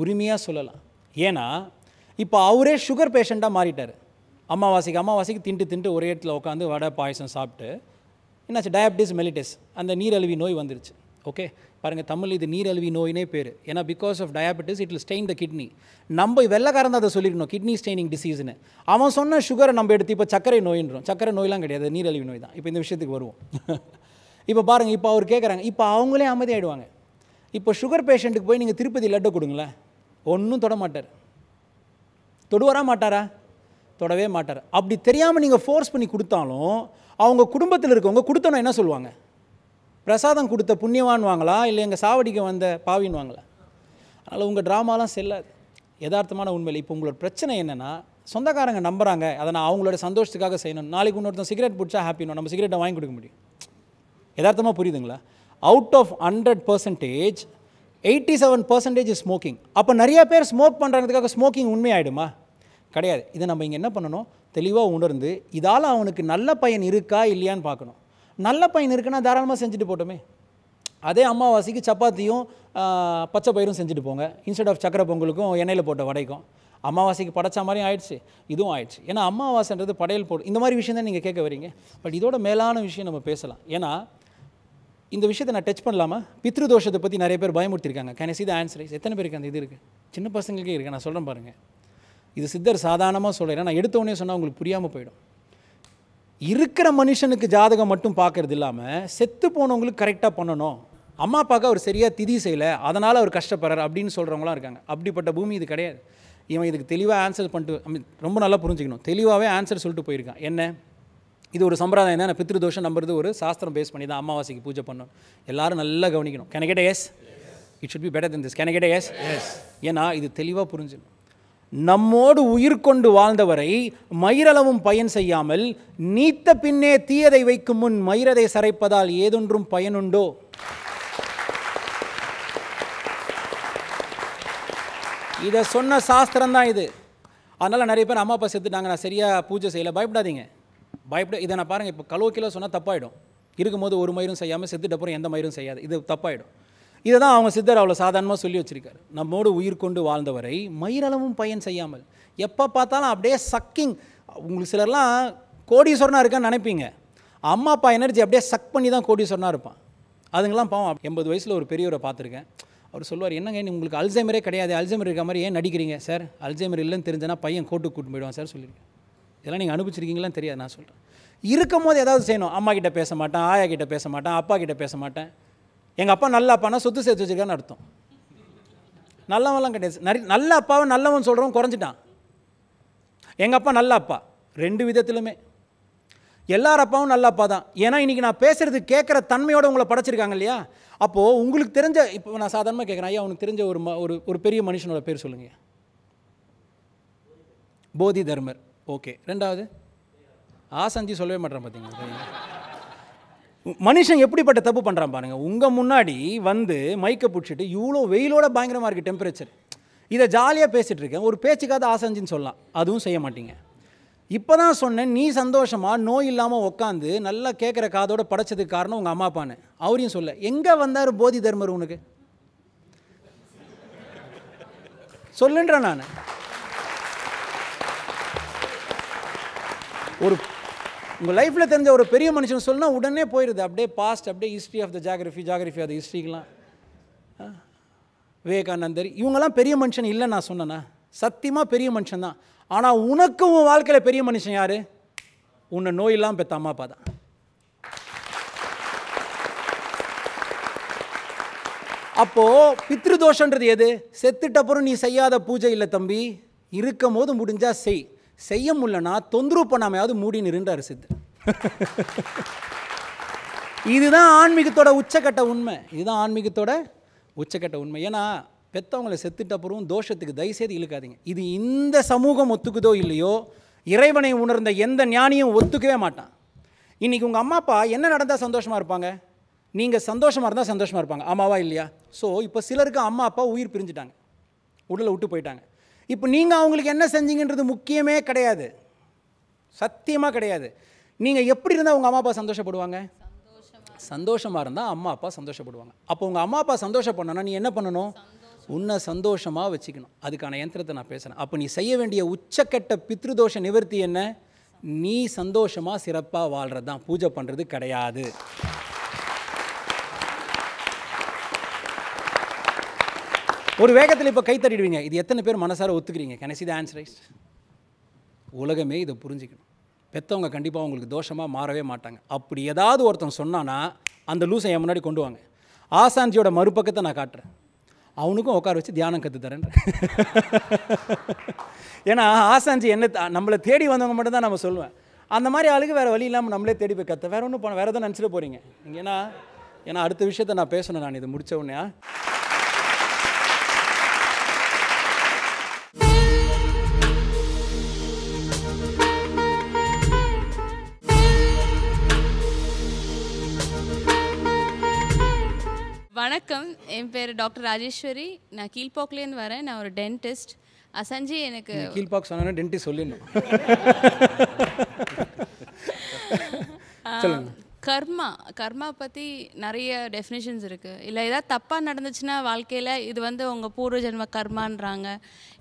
உரிமையாக சொல்லலாம் ஏன்னா இப்போ அவரே சுகர் பேஷண்ட்டாக மாறிட்டார் அம்மாவாசைக்கு அம்மாவாசைக்கு திண்டு திண்டு ஒரே இடத்துல உட்காந்து வடை பாயசம் சாப்பிட்டு என்னாச்சு டயபிட்டிஸ் மெலிட்டிஸ் அந்த நீரழிவி நோய் வந்துருச்சு ஓகே பாருங்கள் தமிழ் இது நீரழிவி நோயினே பேர் ஏன்னா because of diabetes it will stain the kidney நம்ம வெள்ளக்காரன் தான் அதை சொல்லிடணும் கிட்னி ஸ்டெயினிங் டிசீஸ்னு அவன் சொன்ன சுகரை நம்ம எடுத்து இப்போ சர்க்கரை நோயின்றோம் சர்க்கரை நோயெலாம் கிடையாது நீரழிவு நோய் தான் இப்போ இந்த விஷயத்துக்கு வருவோம் இப்போ பாருங்கள் இப்போ அவர் கேட்குறாங்க இப்போ அவங்களே அமைதி ஆகிடுவாங்க இப்போ சுகர் பேஷண்ட்டுக்கு போய் நீங்கள் திருப்பதி லட்டை கொடுங்களேன் ஒன்றும் தொட மாட்டார் தொடுவாரா மாட்டாரா தொடவே மாட்டார் அப்படி தெரியாமல் நீங்கள் ஃபோர்ஸ் பண்ணி கொடுத்தாலும் அவங்க குடும்பத்தில் இருக்கவங்க கொடுத்தோன்னா என்ன சொல்லுவாங்க பிரசாதம் கொடுத்த வாங்கலாம் இல்லை எங்கள் சாவடிக்கு வந்த வாங்கலாம் அதனால் உங்கள் ட்ராமாலாம் செல்லாது யதார்த்தமான உண்மையில் இப்போ உங்களோட பிரச்சனை என்னென்னா சொந்தக்காரங்க நம்புகிறாங்க அதை நான் அவங்களோட சந்தோஷத்துக்காக செய்யணும் நாளைக்கு இன்னொருத்தன் சிகரெட் பிடிச்சா ஹாப்பினோ நம்ம சிகரெட்டை வாங்கி கொடுக்க முடியும் யதார்த்தமாக புரியுதுங்களா out of hundred percentage eighty seven percentage smoking அப்போ நிறைய பேர் ஸ்மோக் பண்ணுறதுக்காக ஸ்மோக்கிங் உண்மையாயிடுமா கிடையாது இதை நம்ம இங்கே என்ன பண்ணணும் தெளிவாக உணர்ந்து இதால் அவனுக்கு நல்ல பயன் இருக்கா இல்லையான்னு பார்க்கணும் நல்ல பையன் இருக்குன்னா தாராளமாக செஞ்சுட்டு போட்டோமே அதே அமாவாசைக்கு சப்பாத்தியும் பச்சை பயிரும் செஞ்சுட்டு போங்க இன்ஸ்டெட் ஆஃப் சக்கரை பொங்கலுக்கும் எண்ணெயில் போட்ட வடைக்கும் அமாவாசைக்கு படைச்ச மாதிரியும் ஆயிடுச்சு இதுவும் ஆயிடுச்சு ஏன்னா அமாவாசைன்றது படையல் போடு இந்த மாதிரி விஷயம் தான் நீங்கள் கேட்க வரீங்க பட் இதோட மேலான விஷயம் நம்ம பேசலாம் ஏன்னா இந்த விஷயத்தை நான் டச் பண்ணலாமா பித்ருதோஷத்தை பற்றி நிறைய பேர் பயமுறுத்திருக்காங்க can see the answer is எத்தனை பேருக்கு அந்த இது இருக்குது சின்ன பசங்களுக்கே இருக்குது நான் சொல்கிறேன் பாருங்கள் இது சித்தர் சாதாரணமாக சொல்கிறேன் நான் எடுத்தோடனே சொன்னால் உங்களுக்கு புரியாமல் போயிடும் இருக்கிற மனுஷனுக்கு ஜாதகம் மட்டும் பார்க்கறது இல்லாமல் செத்து போனவங்களுக்கு கரெக்டாக பண்ணணும் அம்மா அப்பாவுக்கு அவர் சரியாக திதி செய்யலை அதனால் அவர் கஷ்டப்படுறார் அப்படின்னு சொல்கிறவங்களாம் இருக்காங்க அப்படிப்பட்ட பூமி இது கிடையாது இவன் இதுக்கு தெளிவாக ஆன்சர் பண்ணிட்டு ரொம்ப நல்லா புரிஞ்சுக்கணும் தெளிவாகவே ஆன்சர் சொல்லிட்டு போயிருக்கான் என்ன இது ஒரு சம்பிரதாயம் தான் பித்ருதோஷம் நம்புறது ஒரு சாஸ்திரம் பேஸ் பண்ணி தான் அமாவாசைக்கு பூஜை பண்ணணும் எல்லாரும் நல்லா கவனிக்கணும் can yes it should be better then this can yes yes ஏன்னா இது தெளிவாக புரிஞ்சிடும் நம்மோடு உயிர் கொண்டு வாழ்ந்தவரை மயிரளவும் பயன் செய்யாமல் நீத்த பின்னே தீயதை வைக்கும் முன் மயிரதை சரைப்பதால் ஏதொன்றும் பயனுண்டோ இதை சொன்ன சாஸ்திரம் தான் இது அதனால் நிறைய பேர் அம்மா அப்பா செத்துட்டாங்க நான் சரியாக பூஜை செய்யலை பயப்படாதீங்க பயப்பட இதை நான் பாருங்கள் இப்போ கலோக்கிலோ சொன்னால் தப்பாயிடும் இருக்கும்போது ஒரு மயிரும் செய்யாமல் செத்துட்டு அப்புறம் எந்த மயிரும் செய்யாது இது தப்பாயிடும் இதை தான் அவங்க சித்தர் அவ்வளோ சாதாரணமாக சொல்லி வச்சுருக்காரு நம்மோடு உயிர் கொண்டு வாழ்ந்தவரை மயிரளவும் பயன் செய்யாமல் எப்போ பார்த்தாலும் அப்படியே சக்கிங் உங்களுக்கு சிலர்லாம் கோடீஸ்வரனாக இருக்கான்னு நினைப்பீங்க அம்மா அப்பா எனர்ஜி அப்படியே சக் பண்ணி தான் கோடீஸ்வரனாக இருப்பான் அதுங்களாம் பாவம் எண்பது வயசில் ஒரு பெரியவரை பார்த்துருக்கேன் அவர் சொல்லுவார் என்னங்க உங்களுக்கு அல்சைமரே கிடையாது அல்சைமர் இருக்க மாதிரி ஏன் நடிக்கிறீங்க சார் அல்சைமர் இல்லைன்னு தெரிஞ்சனா பையன் கோட்டுக்கு கூட்டு போயிடுவான் சார் சொல்லியிருக்கேன் இதெல்லாம் நீங்கள் அனுப்பிச்சிருக்கீங்களான்னு தெரியாது நான் சொல்கிறேன் இருக்கும் போது ஏதாவது செய்யணும் அம்மா கிட்டே பேச மாட்டேன் ஆயா கிட்டே பேச மாட்டேன் அப்பா கிட்டே பேச மாட்டேன் எங்கள் அப்பா நல்ல அப்பானா சொத்து சேர்த்து வச்சுருக்கான்னு அர்த்தம் நல்லவன்லாம் கிடையாது நிறைய நல்ல அப்பாவை நல்லவன் சொல்கிறவன் குறைஞ்சிட்டான் எங்கள் அப்பா நல்ல அப்பா ரெண்டு விதத்திலுமே எல்லார் அப்பாவும் நல்ல அப்பா தான் ஏன்னா இன்றைக்கி நான் பேசுகிறது கேட்குற தன்மையோடு உங்களை படைச்சிருக்காங்க இல்லையா அப்போது உங்களுக்கு தெரிஞ்ச இப்போ நான் சாதாரணமாக கேட்குறேன் ஐயா உனக்கு தெரிஞ்ச ஒரு ஒரு ஒரு பெரிய மனுஷனோட பேர் சொல்லுங்கள் போதி தர்மர் ஓகே ரெண்டாவது ஆசஞ்சி சொல்லவே மாட்டேறேன் பார்த்தீங்களா மனுஷன் எப்படிப்பட்ட தப்பு பண்ணுறான் பாருங்கள் உங்கள் முன்னாடி வந்து மைக்கை பிடிச்சிட்டு இவ்வளோ வெயிலோட பயங்கரமாக இருக்குது டெம்பரேச்சர் இதை ஜாலியாக பேசிகிட்டு இருக்கேன் ஒரு பேச்சுக்காவது ஆசைஞ்சின்னு சொல்லலாம் அதுவும் செய்ய மாட்டீங்க இப்போ தான் சொன்னேன் நீ சந்தோஷமாக நோய் இல்லாமல் உட்காந்து நல்லா கேட்குற காதோட படைச்சதுக்கு காரணம் உங்கள் அம்மா அப்பான்னு அவரையும் சொல்ல எங்கே வந்தார் போதி தர்மர் உனக்கு சொல்லுன்றேன் நான் ஒரு உங்கள் லைஃப்பில் தெரிஞ்ச ஒரு பெரிய மனுஷன் சொல்லுனா உடனே போயிடுது அப்படியே பாஸ்ட் அப்படியே history of the geography geography of the ஹிஸ்ட்ரிக்கெலாம் விவேகானந்தர் இவங்கெல்லாம் பெரிய மனுஷன் இல்லை நான் சொன்னேண்ணா சத்தியமாக பெரிய மனுஷன் தான் ஆனால் உனக்கு உன் வாழ்க்கையில் பெரிய மனுஷன் யார் உன்னை நோயெல்லாம் பெற்ற அம்மா அப்பா தான் அப்போது பித்ருதோஷன்றது எது செத்துட்டப்புறம் நீ செய்யாத பூஜை இல்லை தம்பி இருக்கும் போது முடிஞ்சால் செய் செய்ய முடியலனா தொந்தரவு பண்ணாமையாவது மூடி நிறுண்டார் சித்தர் இதுதான் ஆன்மீகத்தோட உச்சக்கட்ட உண்மை இதுதான் ஆன்மீகத்தோட உச்சக்கட்ட உண்மை ஏன்னா பெற்றவங்களை செத்துட்ட அப்புறம் தோஷத்துக்கு தயவுசெய்து இழுக்காதீங்க இது இந்த சமூகம் ஒத்துக்குதோ இல்லையோ இறைவனை உணர்ந்த எந்த ஞானியும் ஒத்துக்கவே மாட்டான் இன்றைக்கி உங்கள் அம்மா அப்பா என்ன நடந்தால் சந்தோஷமாக இருப்பாங்க நீங்கள் சந்தோஷமாக இருந்தால் சந்தோஷமாக இருப்பாங்க அம்மாவா இல்லையா ஸோ இப்போ சிலருக்கு அம்மா அப்பா உயிர் பிரிஞ்சுட்டாங்க உடலை விட்டு போயிட்டாங்க இப்போ நீங்கள் அவங்களுக்கு என்ன செஞ்சீங்கன்றது முக்கியமே கிடையாது சத்தியமாக கிடையாது நீங்கள் எப்படி இருந்தால் உங்கள் அம்மா அப்பா சந்தோஷப்படுவாங்க சந்தோஷமாக இருந்தால் அம்மா அப்பா சந்தோஷப்படுவாங்க அப்போ உங்கள் அம்மா அப்பா சந்தோஷப்படணும்னா நீ என்ன பண்ணணும் உன்னை சந்தோஷமாக வச்சுக்கணும் அதுக்கான யந்திரத்தை நான் பேசுகிறேன் அப்போ நீ செய்ய வேண்டிய உச்சக்கட்ட பித்ருதோஷ நிவர்த்தி என்ன நீ சந்தோஷமாக சிறப்பாக வாழ்கிறது தான் பூஜை பண்ணுறது கிடையாது ஒரு வேகத்தில் இப்போ கை இது எத்தனை பேர் மனசார ஒத்துக்கிறீங்க கடைசி தான் ஆன்சரைஸ் உலகமே இதை புரிஞ்சுக்கணும் பெற்றவங்க கண்டிப்பாக உங்களுக்கு தோஷமாக மாறவே மாட்டாங்க அப்படி ஏதாவது ஒருத்தன் சொன்னான்னா அந்த லூசை என் முன்னாடி கொண்டு வாங்க ஆசான்ஜியோட மறுபக்கத்தை நான் காட்டுறேன் அவனுக்கும் உட்கார வச்சு தியானம் கற்று தரேன் ஏன்னா ஆசான்ஜி என்ன நம்மளை தேடி வந்தவங்க மட்டும்தான் நம்ம சொல்லுவேன் அந்த மாதிரி ஆளுக்கு வேறு வழி இல்லாமல் நம்மளே தேடி போய் கற்று வேறு ஒன்றும் போன வேறு எதாவது நினச்சிட்டு போகிறீங்க ஏன்னா ஏன்னா அடுத்த விஷயத்த நான் பேசணும் நான் இதை முடித்த உடனே வணக்கம் என் பேர் டாக்டர் ராஜேஸ்வரி நான் கீழ்பாக்லேருந்து வரேன் நான் ஒரு டென்டிஸ்ட் அசஞ்சி எனக்கு கீழ்பாக் சொன்னேன் டென்டிஸ்ட் சொல்லிடணும் கர்மா கர்மா பற்றி நிறைய டெஃபினேஷன்ஸ் இருக்குது இல்லை ஏதாவது தப்பாக நடந்துச்சுன்னா வாழ்க்கையில் இது வந்து உங்கள் பூர்வ ஜென்ம கர்மான்றாங்க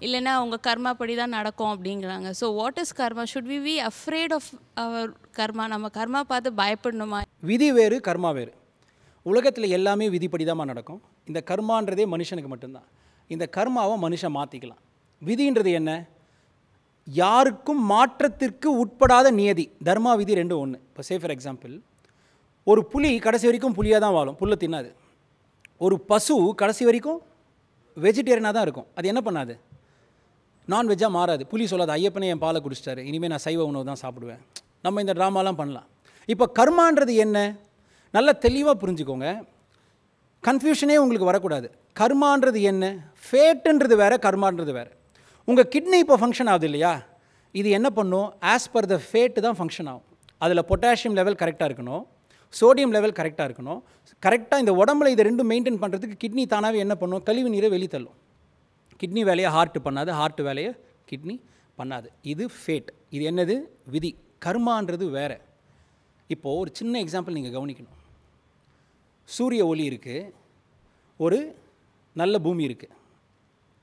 இல்லைன்னா உங்கள் கர்மா படி தான் நடக்கும் அப்படிங்கிறாங்க so what is karma should we we afraid of our karma நம்ம கர்மா பார்த்து பயப்படணுமா விதி வேறு கர்மா வேறு உலகத்தில் எல்லாமே விதிப்படி தான் நடக்கும் இந்த கர்மான்றதே மனுஷனுக்கு மட்டும்தான் இந்த கர்மாவை மனுஷன் மாற்றிக்கலாம் விதின்றது என்ன யாருக்கும் மாற்றத்திற்கு உட்படாத நியதி தர்மா விதி ரெண்டு ஒன்று இப்போ சே ஃபார் எக்ஸாம்பிள் ஒரு புலி கடைசி வரைக்கும் புளியாக தான் வாழும் புல்லை தின்னாது ஒரு பசு கடைசி வரைக்கும் வெஜிடேரியனாக தான் இருக்கும் அது என்ன பண்ணாது நான்வெஜ்ஜாக மாறாது புலி சொல்லாது ஐயப்பனே என் பாலை குடிச்சிட்டாரு இனிமேல் நான் சைவ உணவு தான் சாப்பிடுவேன் நம்ம இந்த ட்ராமாலாம் பண்ணலாம் இப்போ கர்மான்றது என்ன நல்லா தெளிவாக புரிஞ்சுக்கோங்க கன்ஃபியூஷனே உங்களுக்கு வரக்கூடாது கர்மான்றது என்ன ஃபேட்டுன்றது வேறு கர்மான்றது வேறு உங்கள் கிட்னி இப்போ ஃபங்க்ஷன் ஆகுது இல்லையா இது என்ன பண்ணும் ஆஸ் பர் த ஃபேட்டு தான் ஃபங்க்ஷன் ஆகும் அதில் பொட்டாசியம் லெவல் கரெக்டாக இருக்கணும் சோடியம் லெவல் கரெக்டாக இருக்கணும் கரெக்டாக இந்த உடம்புல இதை ரெண்டும் மெயின்டைன் பண்ணுறதுக்கு கிட்னி தானாகவே என்ன பண்ணும் கழிவு நீரை வெளித்தள்ளும் கிட்னி வேலையை ஹார்ட் பண்ணாது ஹார்ட் வேலையை கிட்னி பண்ணாது இது ஃபேட் இது என்னது விதி கர்மான்றது வேறு இப்போது ஒரு சின்ன எக்ஸாம்பிள் நீங்கள் கவனிக்கணும் சூரிய ஒளி இருக்குது ஒரு நல்ல பூமி இருக்குது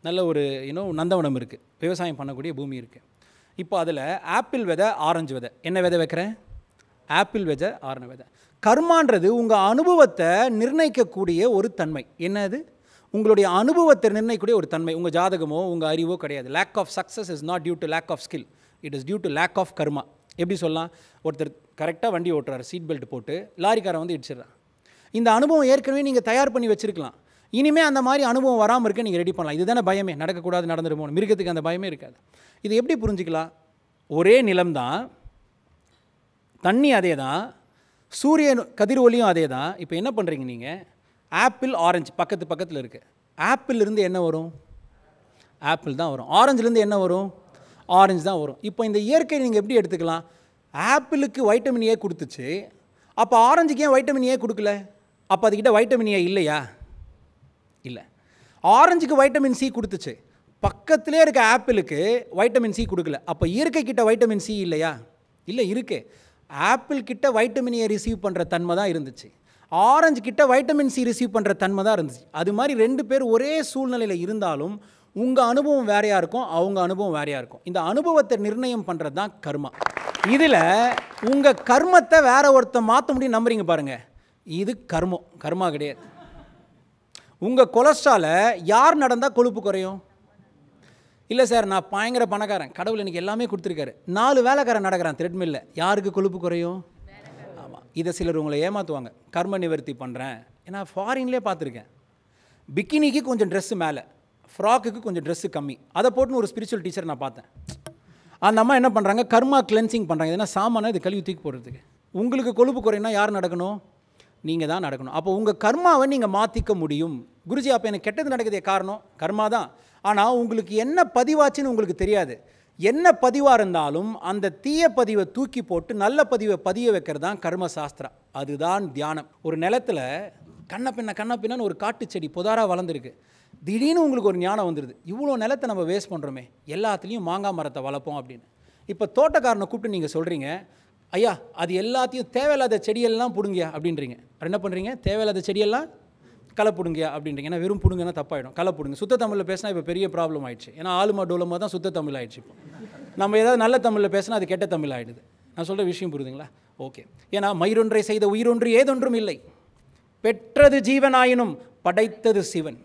நல்ல ஒரு இன்னும் நந்தவனம் இருக்குது விவசாயம் பண்ணக்கூடிய பூமி இருக்குது இப்போ அதில் ஆப்பிள் விதை ஆரஞ்சு விதை என்ன விதை வைக்கிறேன் ஆப்பிள் விதை ஆரஞ்சு விதை கர்மான்றது உங்கள் அனுபவத்தை நிர்ணயிக்கக்கூடிய ஒரு தன்மை என்னது உங்களுடைய அனுபவத்தை நிர்ணயிக்கக்கூடிய ஒரு தன்மை உங்கள் ஜாதகமோ உங்கள் அறிவோ கிடையாது lack of success is not due to lack of skill it is due to lack of karma எப்படி சொல்லலாம் ஒருத்தர் கரெக்டாக வண்டி ஓட்டுறாரு சீட் பெல்ட் போட்டு லாரிக்காரன் வந்து இடிச்சிடுறான் இந்த அனுபவம் ஏற்கனவே நீங்கள் தயார் பண்ணி வச்சுருக்கலாம் இனிமேல் அந்த மாதிரி அனுபவம் வராமல் இருக்க நீங்கள் ரெடி பண்ணலாம் இதுதானே பயமே நடக்கக்கூடாது நடந்துருமோ மிருகத்துக்கு அந்த பயமே இருக்காது இது எப்படி புரிஞ்சுக்கலாம் ஒரே நிலம்தான் தண்ணி அதே தான் சூரிய கதிர் ஒலியும் அதே தான் இப்போ என்ன பண்ணுறீங்க நீங்கள் ஆப்பிள் ஆரஞ்சு பக்கத்து பக்கத்தில் இருக்குது ஆப்பிள்லேருந்து என்ன வரும் ஆப்பிள் தான் வரும் ஆரஞ்சுலேருந்து என்ன வரும் ஆரஞ்சு தான் வரும் இப்போ இந்த இயற்கை நீங்கள் எப்படி எடுத்துக்கலாம் ஆப்பிளுக்கு வைட்டமின் ஏ கொடுத்துச்சு அப்போ ஆரஞ்சுக்கு ஏன் வைட்டமின் ஏ கொடுக்கல அப்போ அதுக்கிட்ட வைட்டமின் ஏ இல்லையா இல்லை ஆரஞ்சுக்கு வைட்டமின் சி கொடுத்துச்சு பக்கத்திலே இருக்க ஆப்பிளுக்கு வைட்டமின் சி கொடுக்கல அப்போ இயற்கைக்கிட்ட வைட்டமின் சி இல்லையா இல்லை இருக்கு ஆப்பிள் கிட்ட வைட்டமின் ஏ ரிசீவ் பண்ணுற தன்மை தான் இருந்துச்சு ஆரஞ்சு கிட்ட வைட்டமின் சி ரிசீவ் பண்ணுற தன்மை தான் இருந்துச்சு அது மாதிரி ரெண்டு பேர் ஒரே சூழ்நிலையில் இருந்தாலும் உங்கள் அனுபவம் வேறையாக இருக்கும் அவங்க அனுபவம் வேறையாக இருக்கும் இந்த அனுபவத்தை நிர்ணயம் பண்ணுறது தான் கர்மா இதில் உங்கள் கர்மத்தை வேற ஒருத்தர் மாற்ற முடியும் நம்புறீங்க பாருங்கள் இது கர்மம் கர்மா கிடையாது உங்கள் கொலஸ்ட்ராலை யார் நடந்தால் கொழுப்பு குறையும் இல்லை சார் நான் பயங்கர பணக்காரன் கடவுள் இன்றைக்கி எல்லாமே கொடுத்துருக்காரு நாலு வேலைக்காரன் நடக்கிறான் த்ரெட்மில்ல யாருக்கு கொழுப்பு குறையும் ஆமாம் இதை சிலர் உங்களை ஏமாற்றுவாங்க கர்ம நிவர்த்தி பண்ணுறேன் ஏன்னா ஃபாரின்லேயே பார்த்துருக்கேன் பிக்கினிக்கு கொஞ்சம் ட்ரெஸ்ஸு மேலே ஃப்ராக்குக்கு கொஞ்சம் ட்ரெஸ்ஸு கம்மி அதை போட்டுன்னு ஒரு ஸ்பிரிச்சுவல் டீச்சர் நான் பார்த்தேன் அந்த அம்மா என்ன பண்ணுறாங்க கர்மா கிளென்சிங் பண்ணுறாங்க எதுனா சாமானா இது கழுவி தூக்கி போடுறதுக்கு உங்களுக்கு கொழுப்பு குறையினா யார் நடக்கணும் நீங்கள் தான் நடக்கணும் அப்போ உங்கள் கர்மாவை நீங்கள் மாற்றிக்க முடியும் குருஜி அப்போ எனக்கு கெட்டது நடக்குதே காரணம் கர்மா தான் ஆனால் உங்களுக்கு என்ன பதிவாச்சுன்னு உங்களுக்கு தெரியாது என்ன பதிவாக இருந்தாலும் அந்த தீய பதிவை தூக்கி போட்டு நல்ல பதிவை பதிய வைக்கிறது தான் கர்ம சாஸ்திரம் அதுதான் தியானம் ஒரு நிலத்தில் கண்ணப்பின்ன பின்ன கண்ண ஒரு காட்டு செடி புதாராக வளர்ந்துருக்கு திடீர்னு உங்களுக்கு ஒரு ஞானம் வந்துடுது இவ்வளோ நிலத்தை நம்ம வேஸ்ட் பண்ணுறோமே எல்லாத்துலேயும் மாங்காய் மரத்தை வளர்ப்போம் அப்படின்னு இப்போ தோட்டக்காரனை கூப்பிட்டு நீங்கள் சொல்கிறீங்க ஐயா அது எல்லாத்தையும் தேவையில்லாத செடியெல்லாம் பிடுங்கயா அப்படின்றீங்க அப்புறம் என்ன பண்ணுறீங்க தேவையில்லாத செடியெல்லாம் களை பிடுங்கயா அப்படின்றீங்க ஏன்னா வெறும் பிடுங்கன்னா தப்பாயிடும் களை பிடுங்க சுத்த தமிழில் பேசினா இப்போ பெரிய ப்ராப்ளம் ஆயிடுச்சு ஏன்னா ஆளுமா டோலமாக தான் சுத்த தமிழ் ஆயிடுச்சு இப்போ நம்ம ஏதாவது நல்ல தமிழில் பேசினா அது கெட்ட தமிழ் ஆகிடுது நான் சொல்கிற விஷயம் புரியுதுங்களா ஓகே ஏன்னா மயிரொன்றை செய்த உயிரொன்று ஏதொன்றும் இல்லை பெற்றது ஜீவனாயினும் படைத்தது சிவன்